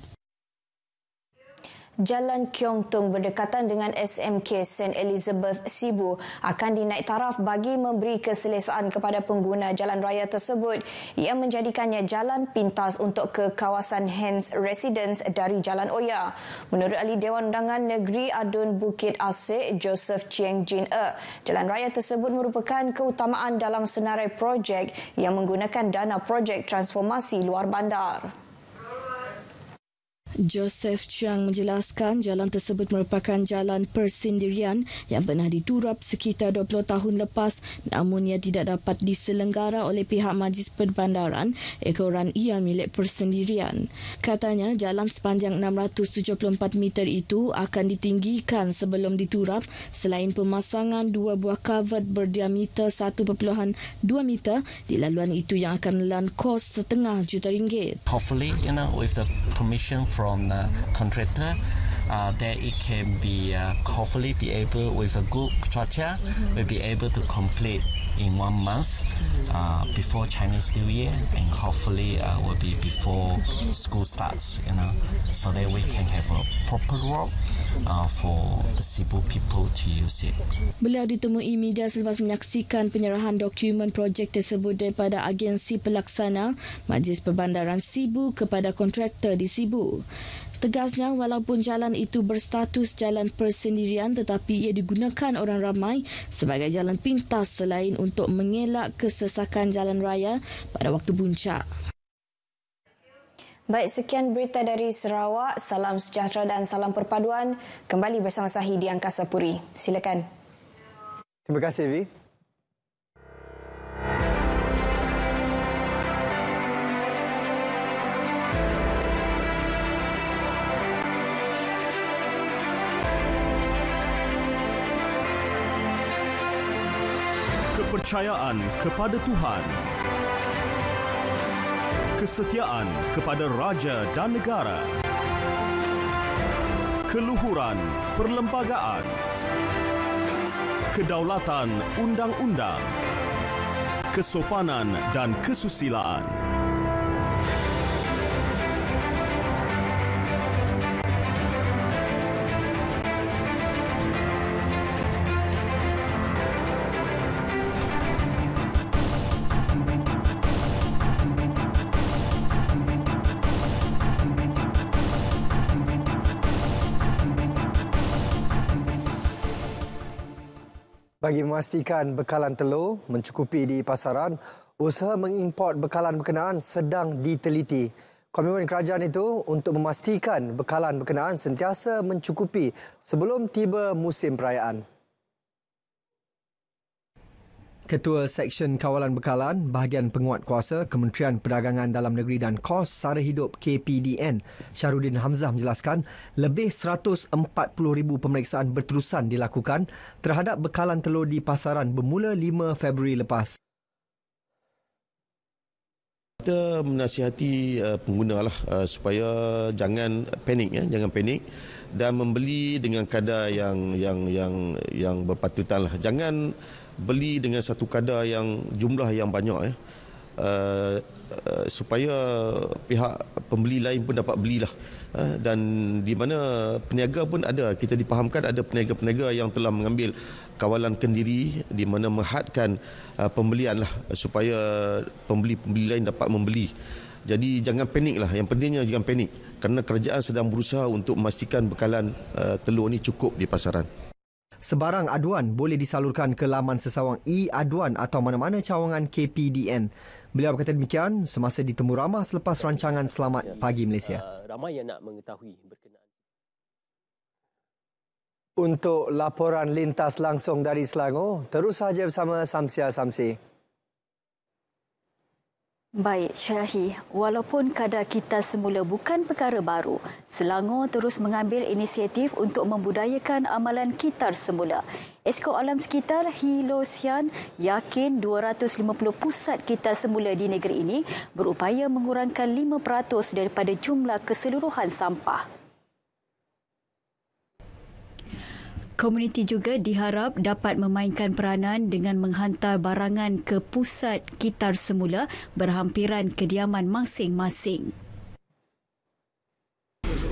Jalan Kiong Tung berdekatan dengan SMK St. Elizabeth Sibu akan dinaik taraf bagi memberi keselesaan kepada pengguna jalan raya tersebut yang menjadikannya jalan pintas untuk ke kawasan Hens Residence dari Jalan Oya. Menurut Ali Dewan Undangan Negeri Adun Bukit Asik Joseph Chiang Jin E, jalan raya tersebut merupakan keutamaan dalam senarai projek yang menggunakan dana projek transformasi luar bandar. Joseph Chiang menjelaskan jalan tersebut merupakan jalan persendirian yang pernah diturap sekitar 20 tahun lepas namun ia tidak dapat diselenggara oleh pihak Majlis Perbandaran ekoran ia milik persendirian. Katanya jalan sepanjang 674 meter itu akan ditinggikan sebelum diturap selain pemasangan dua buah kavert berdiameter 1.2 meter di laluan itu yang akan menelan kos setengah juta ringgit. Hopefully, you know, with the permission from from the contractor. Uh, that it can be uh, hopefully be able with a good structure, mm-hmm. will be able to complete in one month uh, before Chinese New Year and hopefully uh, will be before school starts, you know, so that we can have a proper work uh, for the Cebu people to use it. Beliau ditemui media selepas menyaksikan penyerahan dokumen projek tersebut daripada agensi pelaksana Majlis Perbandaran Cebu kepada kontraktor di Cebu. Tegasnya, walaupun jalan itu berstatus jalan persendirian tetapi ia digunakan orang ramai sebagai jalan pintas selain untuk mengelak kesesakan jalan raya pada waktu puncak. Baik, sekian berita dari Sarawak. Salam sejahtera dan salam perpaduan. Kembali bersama Sahih di Angkasa Puri. Silakan. Terima kasih, Vi. kepercayaan kepada Tuhan. Kesetiaan kepada raja dan negara. Keluhuran perlembagaan. Kedaulatan undang-undang. Kesopanan dan kesusilaan. bagi memastikan bekalan telur mencukupi di pasaran, usaha mengimport bekalan berkenaan sedang diteliti. Komitmen kerajaan itu untuk memastikan bekalan berkenaan sentiasa mencukupi sebelum tiba musim perayaan. Ketua Seksyen Kawalan Bekalan, Bahagian Penguat Kuasa, Kementerian Perdagangan Dalam Negeri dan Kos Sara Hidup KPDN, Syarudin Hamzah menjelaskan, lebih 140,000 pemeriksaan berterusan dilakukan terhadap bekalan telur di pasaran bermula 5 Februari lepas. Kita menasihati uh, pengguna lah, uh, supaya jangan panik ya, jangan panik dan membeli dengan kadar yang yang yang yang berpatutan lah. Jangan beli dengan satu kadar yang jumlah yang banyak eh. Uh, uh, supaya pihak pembeli lain pun dapat belilah uh, dan di mana peniaga pun ada kita dipahamkan ada peniaga-peniaga yang telah mengambil kawalan kendiri di mana menghadkan uh, pembelian lah supaya pembeli-pembeli lain dapat membeli jadi jangan panik lah yang pentingnya jangan panik kerana kerajaan sedang berusaha untuk memastikan bekalan uh, telur ini cukup di pasaran Sebarang aduan boleh disalurkan ke laman sesawang e-aduan atau mana-mana cawangan KPDN. Beliau berkata demikian semasa ditemu ramah selepas rancangan Selamat Pagi Malaysia. Eh, ramai yang nak mengetahui berkenaan. Untuk laporan lintas langsung dari Selangor, terus saja bersama Samsia Samsi. Baik, Syahi. Walaupun kadar kita semula bukan perkara baru, Selangor terus mengambil inisiatif untuk membudayakan amalan kitar semula. Esko Alam Sekitar Hilo Sian yakin 250 pusat kitar semula di negeri ini berupaya mengurangkan 5% daripada jumlah keseluruhan sampah. Komuniti juga diharap dapat memainkan peranan dengan menghantar barangan ke pusat kitar semula berhampiran kediaman masing-masing.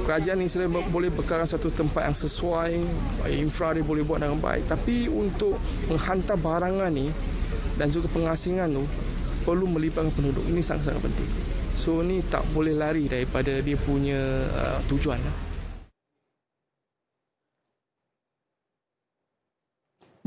Kerajaan ini sebenarnya boleh bekalkan satu tempat yang sesuai, infra ini boleh buat dengan baik. Tapi untuk menghantar barangan ini dan juga pengasingan tu perlu melibatkan penduduk. Ini sangat-sangat penting. So ini tak boleh lari daripada dia punya uh, tujuan. Lah.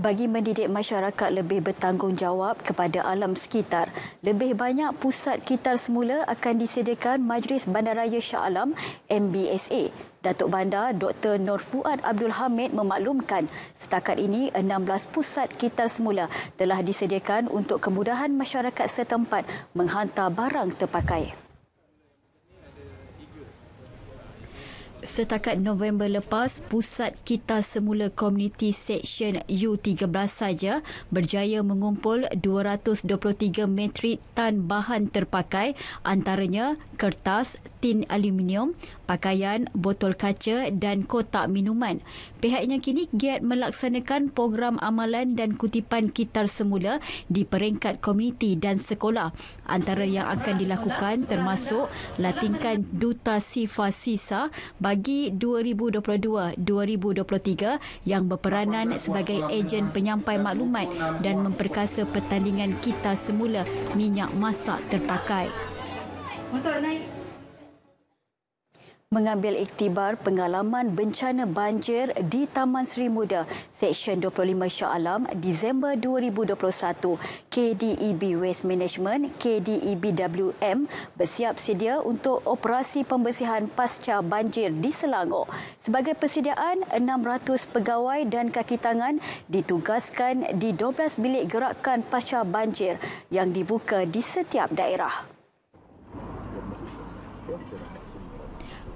bagi mendidik masyarakat lebih bertanggungjawab kepada alam sekitar. Lebih banyak pusat kitar semula akan disediakan Majlis Bandaraya Shah Alam MBSA. Datuk Bandar Dr. Norfuad Abdul Hamid memaklumkan setakat ini 16 pusat kitar semula telah disediakan untuk kemudahan masyarakat setempat menghantar barang terpakai. setakat November lepas, pusat kita semula Community Section U13 saja berjaya mengumpul 223 metrik tan bahan terpakai antaranya kertas, tin aluminium, pakaian, botol kaca dan kotak minuman. Pihaknya kini giat melaksanakan program amalan dan kutipan kitar semula di peringkat komuniti dan sekolah. Antara yang akan dilakukan termasuk latihan duta sifa sisa bagi 2022-2023 yang berperanan sebagai ejen penyampai maklumat dan memperkasa pertandingan kitar semula minyak masak terpakai. Motor naik mengambil iktibar pengalaman bencana banjir di Taman Seri Muda, Seksyen 25 Shah Alam, Disember 2021. KDEB Waste Management, KDEBWM bersiap sedia untuk operasi pembersihan pasca banjir di Selangor. Sebagai persediaan, 600 pegawai dan kaki tangan ditugaskan di 12 bilik gerakan pasca banjir yang dibuka di setiap daerah.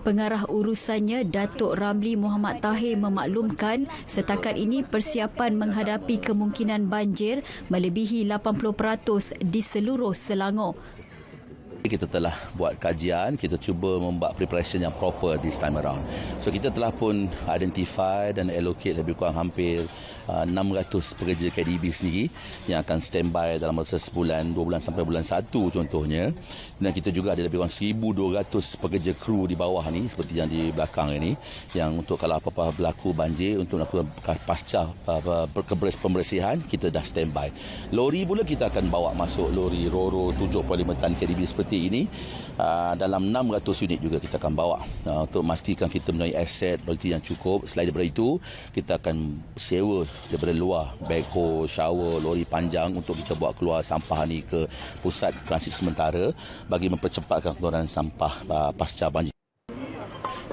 Pengarah urusannya Datuk Ramli Muhammad Tahir memaklumkan setakat ini persiapan menghadapi kemungkinan banjir melebihi 80% di seluruh Selangor. Kita telah buat kajian, kita cuba membuat preparation yang proper this time around. So kita telah pun identify dan allocate lebih kurang hampir 600 uh, pekerja KDB sendiri yang akan standby dalam masa sebulan, dua bulan sampai bulan satu contohnya. Dan kita juga ada lebih kurang 1,200 pekerja kru di bawah ni seperti yang di belakang ini yang untuk kalau apa-apa berlaku banjir untuk melakukan pasca pembersihan kita dah standby. Lori pula kita akan bawa masuk lori Roro 7.5 tan KDB seperti ini uh, dalam 600 unit juga kita akan bawa uh, untuk memastikan kita mempunyai aset berarti yang cukup. Selain daripada itu kita akan sewa daripada luar beko, shower, lori panjang untuk kita buat keluar sampah ini ke pusat transit sementara bagi mempercepatkan keluaran sampah ah, pasca banjir.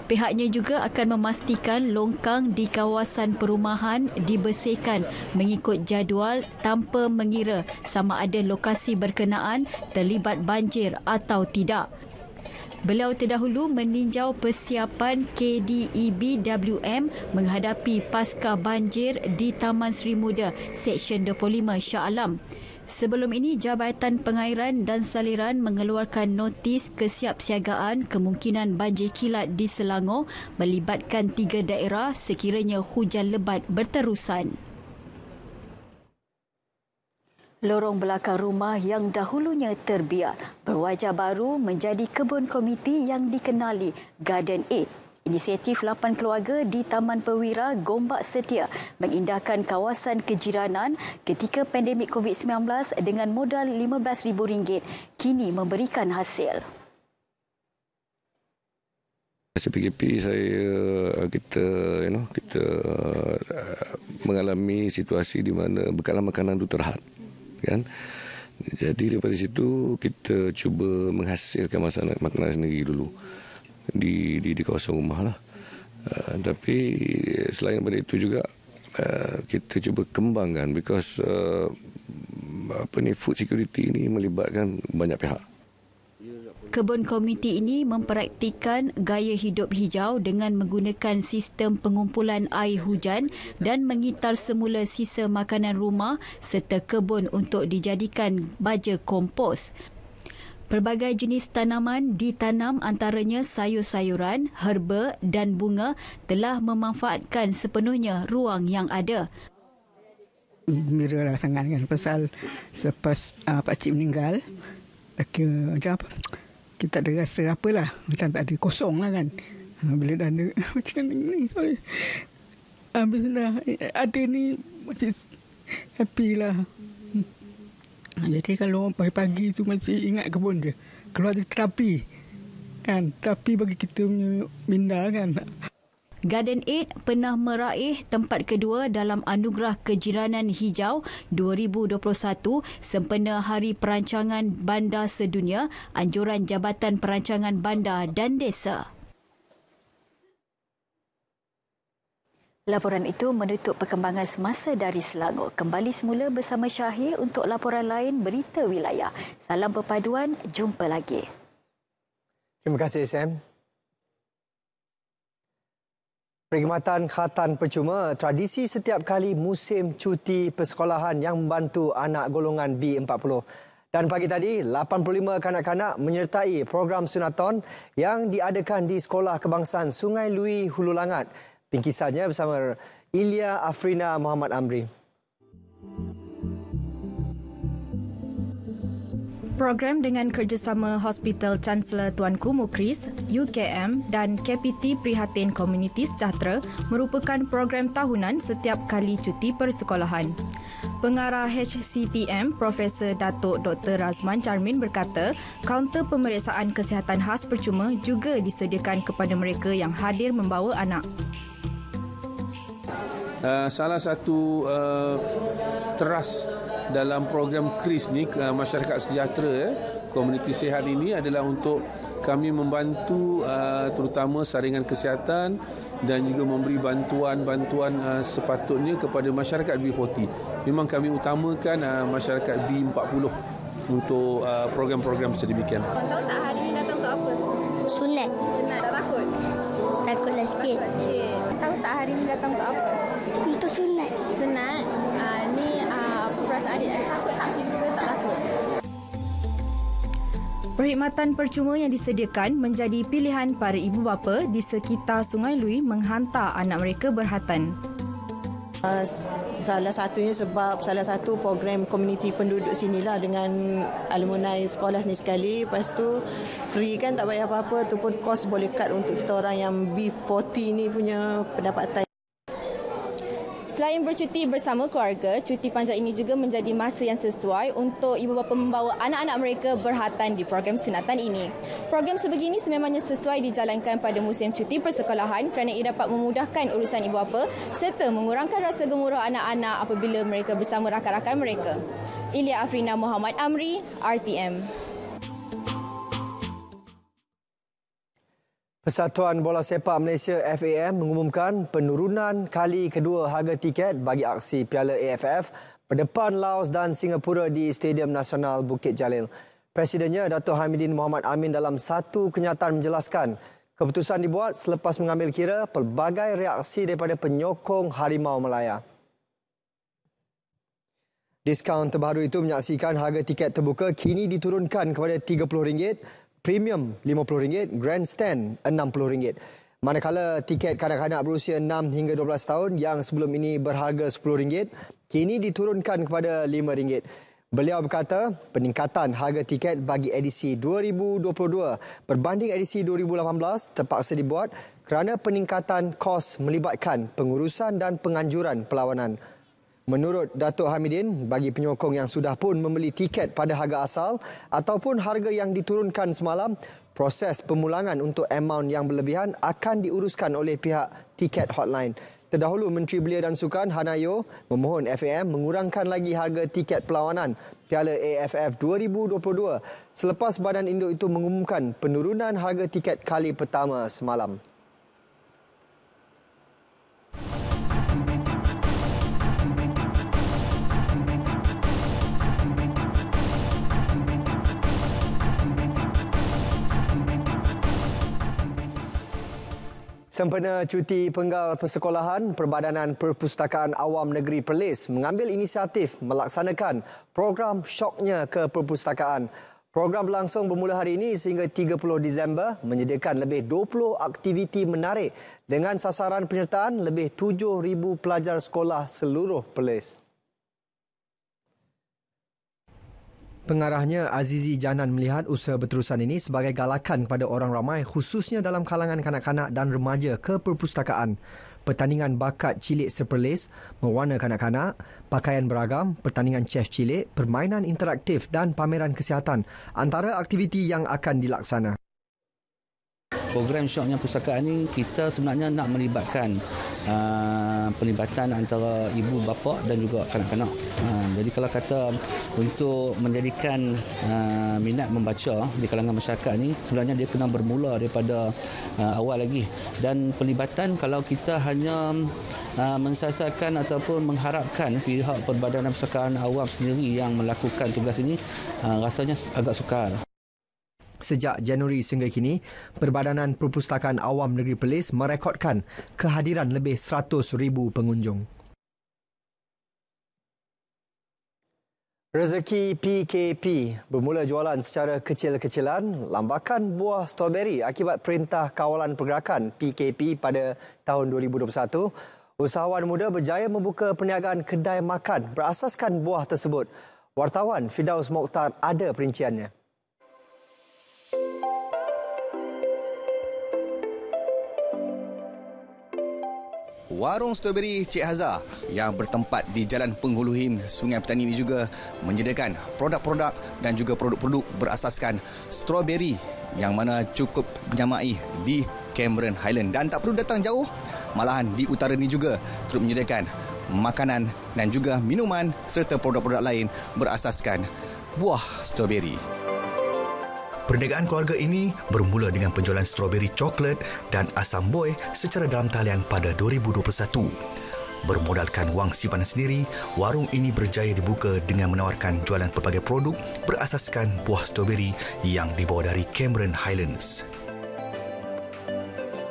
Pihaknya juga akan memastikan longkang di kawasan perumahan dibersihkan mengikut jadual tanpa mengira sama ada lokasi berkenaan terlibat banjir atau tidak. Beliau terdahulu meninjau persiapan KDEBWM menghadapi pasca banjir di Taman Seri Muda, Seksyen 25 Shah Alam. Sebelum ini, Jabatan Pengairan dan Saliran mengeluarkan notis kesiapsiagaan kemungkinan banjir kilat di Selangor melibatkan tiga daerah sekiranya hujan lebat berterusan. Lorong belakang rumah yang dahulunya terbiar berwajah baru menjadi kebun komiti yang dikenali Garden Aid. Inisiatif lapan keluarga di Taman Perwira Gombak Setia mengindahkan kawasan kejiranan ketika pandemik COVID-19 dengan modal RM15,000 kini memberikan hasil. Masa PKP saya eh, kita you know kita eh, mengalami situasi di mana bekalan makanan itu terhad kan jadi daripada situ kita cuba menghasilkan masalah makanan sendiri dulu di di di kawasan rumah lah uh, tapi selain daripada itu juga uh, kita cuba kembangkan because uh, apa ni food security ini melibatkan banyak pihak kebun komuniti ini mempraktikan gaya hidup hijau dengan menggunakan sistem pengumpulan air hujan dan mengitar semula sisa makanan rumah serta kebun untuk dijadikan baja kompos. Pelbagai jenis tanaman ditanam antaranya sayur-sayuran, herba dan bunga telah memanfaatkan sepenuhnya ruang yang ada. Gembira lah sangat kan pasal selepas uh, ah, pakcik meninggal. Tak kira macam apa kita ada rasa apalah macam tak ada kosong lah kan ha, bila dah ada macam ni sorry habis dah ada ni macam happy lah hmm. jadi kalau orang pagi-pagi tu masih ingat kebun je keluar ada terapi kan terapi bagi kita minda kan Garden Eight pernah meraih tempat kedua dalam Anugerah Kejiranan Hijau 2021 sempena Hari Perancangan Bandar Sedunia anjuran Jabatan Perancangan Bandar dan Desa. Laporan itu menutup perkembangan semasa dari Selangor. Kembali semula bersama Syahir untuk laporan lain berita wilayah. Salam perpaduan, jumpa lagi. Terima kasih Sam. Perkhidmatan khatan percuma, tradisi setiap kali musim cuti persekolahan yang membantu anak golongan B40. Dan pagi tadi, 85 kanak-kanak menyertai program Sunaton yang diadakan di Sekolah Kebangsaan Sungai Lui Hulu Langat. Pingkisannya bersama Ilya Afrina Muhammad Amri. Program dengan kerjasama Hospital Chancellor Tuanku Mukris, UKM dan KPT Prihatin Komuniti Sejahtera merupakan program tahunan setiap kali cuti persekolahan. Pengarah HCTM Profesor Datuk Dr. Razman Charmin berkata, kaunter pemeriksaan kesihatan khas percuma juga disediakan kepada mereka yang hadir membawa anak. Uh, salah satu uh, teras dalam program KRIS ni masyarakat sejahtera eh, komuniti sehat ini adalah untuk kami membantu uh, terutama saringan kesihatan dan juga memberi bantuan-bantuan uh, sepatutnya kepada masyarakat B40 memang kami utamakan uh, masyarakat B40 untuk uh, program-program sedemikian tahu tak hari ini datang untuk apa? sunat sunat tak takut? takutlah sikit takut sikit tahu tak hari ini datang untuk apa? untuk sunat sunat adik saya takut hak pintu saya tak takut. Perkhidmatan percuma yang disediakan menjadi pilihan para ibu bapa di sekitar Sungai Lui menghantar anak mereka berhatan. Ah, salah satunya sebab salah satu program komuniti penduduk sini lah dengan alumni sekolah ni sekali. Lepas tu free kan tak bayar apa-apa ataupun kos boleh cut untuk kita orang yang B40 ni punya pendapatan. Selain bercuti bersama keluarga, cuti panjang ini juga menjadi masa yang sesuai untuk ibu bapa membawa anak-anak mereka berhatan di program sunatan ini. Program sebegini sememangnya sesuai dijalankan pada musim cuti persekolahan kerana ia dapat memudahkan urusan ibu bapa serta mengurangkan rasa gemuruh anak-anak apabila mereka bersama rakan-rakan mereka. Ilya Afrina Muhammad Amri, RTM. Persatuan Bola Sepak Malaysia FAM mengumumkan penurunan kali kedua harga tiket bagi aksi Piala AFF berdepan Laos dan Singapura di Stadium Nasional Bukit Jalil. Presidennya Dato' Hamidin Mohamad Amin dalam satu kenyataan menjelaskan keputusan dibuat selepas mengambil kira pelbagai reaksi daripada penyokong Harimau Melaya. Diskaun terbaru itu menyaksikan harga tiket terbuka kini diturunkan kepada RM30 premium RM50, grandstand RM60. Manakala tiket kanak-kanak berusia 6 hingga 12 tahun yang sebelum ini berharga RM10, kini diturunkan kepada RM5. Beliau berkata, peningkatan harga tiket bagi edisi 2022 berbanding edisi 2018 terpaksa dibuat kerana peningkatan kos melibatkan pengurusan dan penganjuran perlawanan Menurut Datuk Hamidin, bagi penyokong yang sudah pun membeli tiket pada harga asal ataupun harga yang diturunkan semalam, proses pemulangan untuk amount yang berlebihan akan diuruskan oleh pihak tiket hotline. Terdahulu Menteri Belia dan Sukan Hanayo memohon FAM mengurangkan lagi harga tiket perlawanan Piala AFF 2022 selepas badan induk itu mengumumkan penurunan harga tiket kali pertama semalam. Sempena cuti penggal persekolahan, Perbadanan Perpustakaan Awam Negeri Perlis mengambil inisiatif melaksanakan program syoknya ke perpustakaan. Program berlangsung bermula hari ini sehingga 30 Disember menyediakan lebih 20 aktiviti menarik dengan sasaran penyertaan lebih 7,000 pelajar sekolah seluruh Perlis. Pengarahnya Azizi Janan melihat usaha berterusan ini sebagai galakan kepada orang ramai khususnya dalam kalangan kanak-kanak dan remaja ke perpustakaan. Pertandingan bakat cilik seperlis mewarna kanak-kanak, pakaian beragam, pertandingan chef cilik, permainan interaktif dan pameran kesihatan antara aktiviti yang akan dilaksana. Program syoknya perpustakaan ini kita sebenarnya nak melibatkan uh, Uh, pelibatan antara ibu bapa dan juga kanak-kanak. Uh, jadi kalau kata untuk menjadikan uh, minat membaca di kalangan masyarakat ini sebenarnya dia kena bermula daripada uh, awal lagi dan pelibatan kalau kita hanya uh, mensasarkan ataupun mengharapkan pihak perbadanan persekaan awam sendiri yang melakukan tugas ini uh, rasanya agak sukar sejak Januari sehingga kini, Perbadanan Perpustakaan Awam Negeri Perlis merekodkan kehadiran lebih 100,000 pengunjung. Rezeki PKP bermula jualan secara kecil-kecilan lambakan buah stroberi akibat perintah kawalan pergerakan PKP pada tahun 2021. Usahawan muda berjaya membuka perniagaan kedai makan berasaskan buah tersebut. Wartawan Fidaus Mokhtar ada perinciannya. Warung stroberi Cik Hazah yang bertempat di Jalan Penghuluhim Sungai Petani ini juga menyediakan produk-produk dan juga produk-produk berasaskan stroberi yang mana cukup menyamai di Cameron Highland. Dan tak perlu datang jauh, malahan di utara ini juga turut menyediakan makanan dan juga minuman serta produk-produk lain berasaskan buah stroberi. Perniagaan keluarga ini bermula dengan penjualan stroberi coklat dan asam boy secara dalam talian pada 2021. Bermodalkan wang simpanan sendiri, warung ini berjaya dibuka dengan menawarkan jualan pelbagai produk berasaskan buah stroberi yang dibawa dari Cameron Highlands.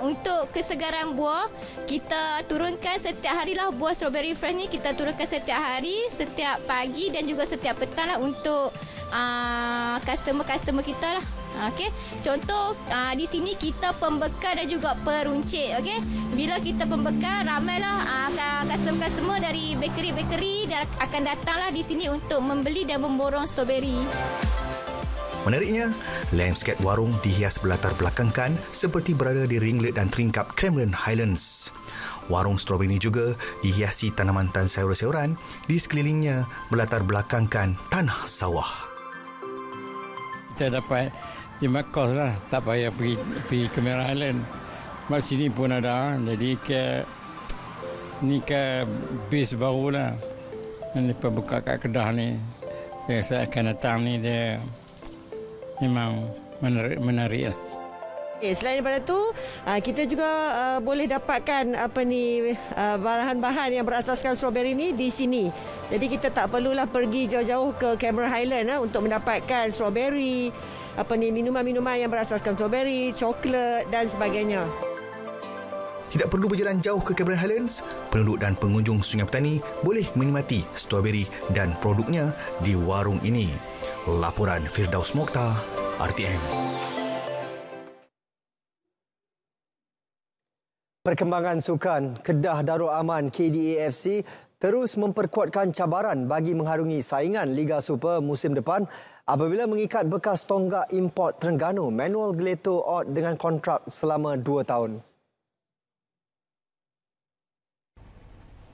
Untuk kesegaran buah, kita turunkan setiap hari lah buah stroberi fresh ni. Kita turunkan setiap hari, setiap pagi dan juga setiap petang lah untuk Ah, customer-customer kita lah. Ah, okey. Contoh uh, di sini kita pembekal dan juga peruncit, okey. Bila kita pembekal ramailah uh, customer-customer dari bakery-bakery akan datanglah di sini untuk membeli dan memborong stroberi. Menariknya, landscape warung dihias berlatar belakangkan seperti berada di ringlet dan teringkap Kremlin Highlands. Warung stroberi ini juga dihiasi tanaman tan sayur-sayuran di sekelilingnya berlatar belakangkan tanah sawah kita dapat di Macau lah. Tak payah pergi, pergi ke Merah Island. Mas sini pun ada. Ah. Jadi ke ni ke bis baru lah. Dan lepas buka kat Kedah ni. Saya rasa akan datang ni dia memang menarik, menarik lah. Okay, selain daripada itu, uh, kita juga uh, boleh dapatkan apa ni uh, bahan-bahan yang berasaskan strawberry ini di sini. Jadi kita tak perlulah pergi jauh-jauh ke Cameron Highland eh, untuk mendapatkan strawberry, apa ni minuman-minuman yang berasaskan strawberry, coklat dan sebagainya. Tidak perlu berjalan jauh ke Cameron Highlands, penduduk dan pengunjung Sungai Petani boleh menikmati strawberry dan produknya di warung ini. Laporan Firdaus Mokhtar, RTM. Perkembangan sukan Kedah Darul Aman KDAFC terus memperkuatkan cabaran bagi mengharungi saingan Liga Super musim depan apabila mengikat bekas tonggak import Terengganu Manuel Gleto Ott dengan kontrak selama dua tahun.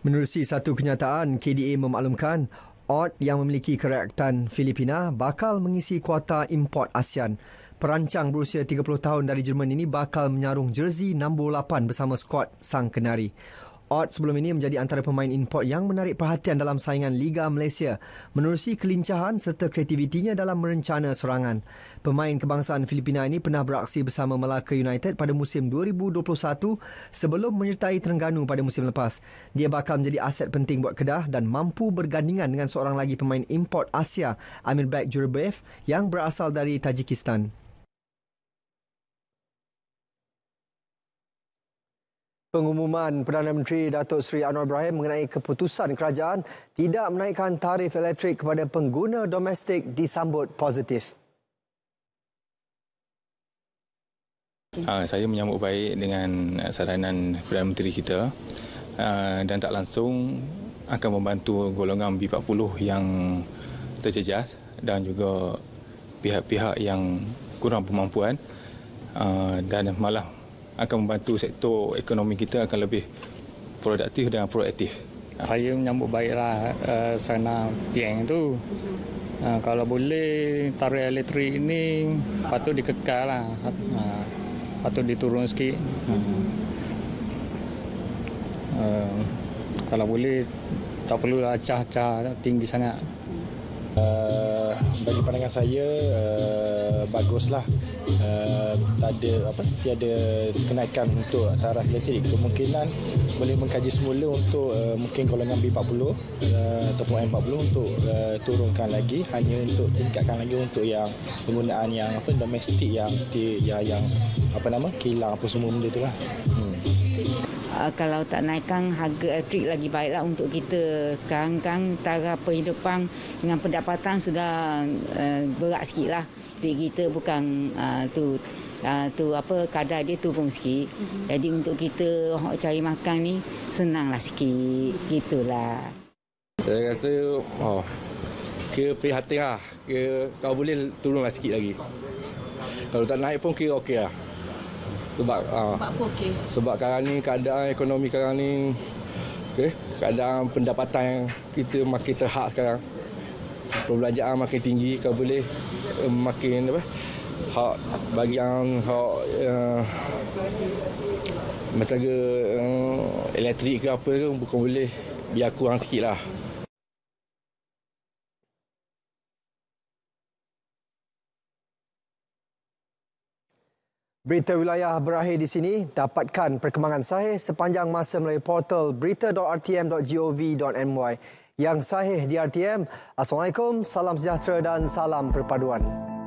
Menerusi satu kenyataan, KDA memaklumkan Ott yang memiliki kerajaan Filipina bakal mengisi kuota import ASEAN perancang berusia 30 tahun dari Jerman ini bakal menyarung jersey nombor 8 bersama Scott Sang Kenari. Ott sebelum ini menjadi antara pemain import yang menarik perhatian dalam saingan Liga Malaysia menerusi kelincahan serta kreativitinya dalam merencana serangan. Pemain kebangsaan Filipina ini pernah beraksi bersama Melaka United pada musim 2021 sebelum menyertai Terengganu pada musim lepas. Dia bakal menjadi aset penting buat Kedah dan mampu bergandingan dengan seorang lagi pemain import Asia, Amirbek Jurebev yang berasal dari Tajikistan. Pengumuman Perdana Menteri Datuk Seri Anwar Ibrahim mengenai keputusan kerajaan tidak menaikkan tarif elektrik kepada pengguna domestik disambut positif. Ah, saya menyambut baik dengan eh, saranan Perdana Menteri kita ah, dan tak langsung akan membantu golongan B40 yang terjejas dan juga pihak-pihak yang kurang pemampuan ah, dan malah akan membantu sektor ekonomi kita akan lebih produktif dan proaktif. Ha. Saya menyambut baiklah uh, sana PN itu. Uh, ha, kalau boleh tarik elektrik ini patut dikekal lah. Uh, ha, patut diturun sikit. Uh, kalau boleh tak perlu acah-acah tinggi sangat. Eh, bagi pandangan saya uh, baguslah uh, tak ada apa tiada kenaikan untuk taraf elektrik kemungkinan boleh mengkaji semula untuk uh, mungkin golongan B40 uh, ataupun M40 untuk uh, turunkan lagi hanya untuk tingkatkan lagi untuk yang penggunaan yang apa domestik yang yang, yang apa nama kilang apa semua benda itulah hmm uh, kalau tak naikkan harga elektrik lagi baiklah untuk kita sekarang kan taraf penghidupan dengan pendapatan sudah uh, berat sikitlah duit kita bukan uh, tu uh, tu apa kadar dia tu pun sikit mm-hmm. jadi untuk kita cari makan ni senanglah sikit gitulah saya rasa oh ke prihatin lah. Kau boleh turunlah sikit lagi. Kalau tak naik pun kira okey lah. Sebab ah, sebab, uh, sebab okey. Sebab sekarang ni keadaan ekonomi sekarang ni okey, keadaan pendapatan yang kita makin terhak sekarang. Perbelanjaan makin tinggi kalau boleh uh, makin apa? Hak bagi yang hak eh, macam ke uh, elektrik ke apa ke bukan boleh biar kurang sikit lah. Berita wilayah berakhir di sini. Dapatkan perkembangan sahih sepanjang masa melalui portal berita.rtm.gov.my. Yang sahih di RTM, Assalamualaikum, salam sejahtera dan salam perpaduan.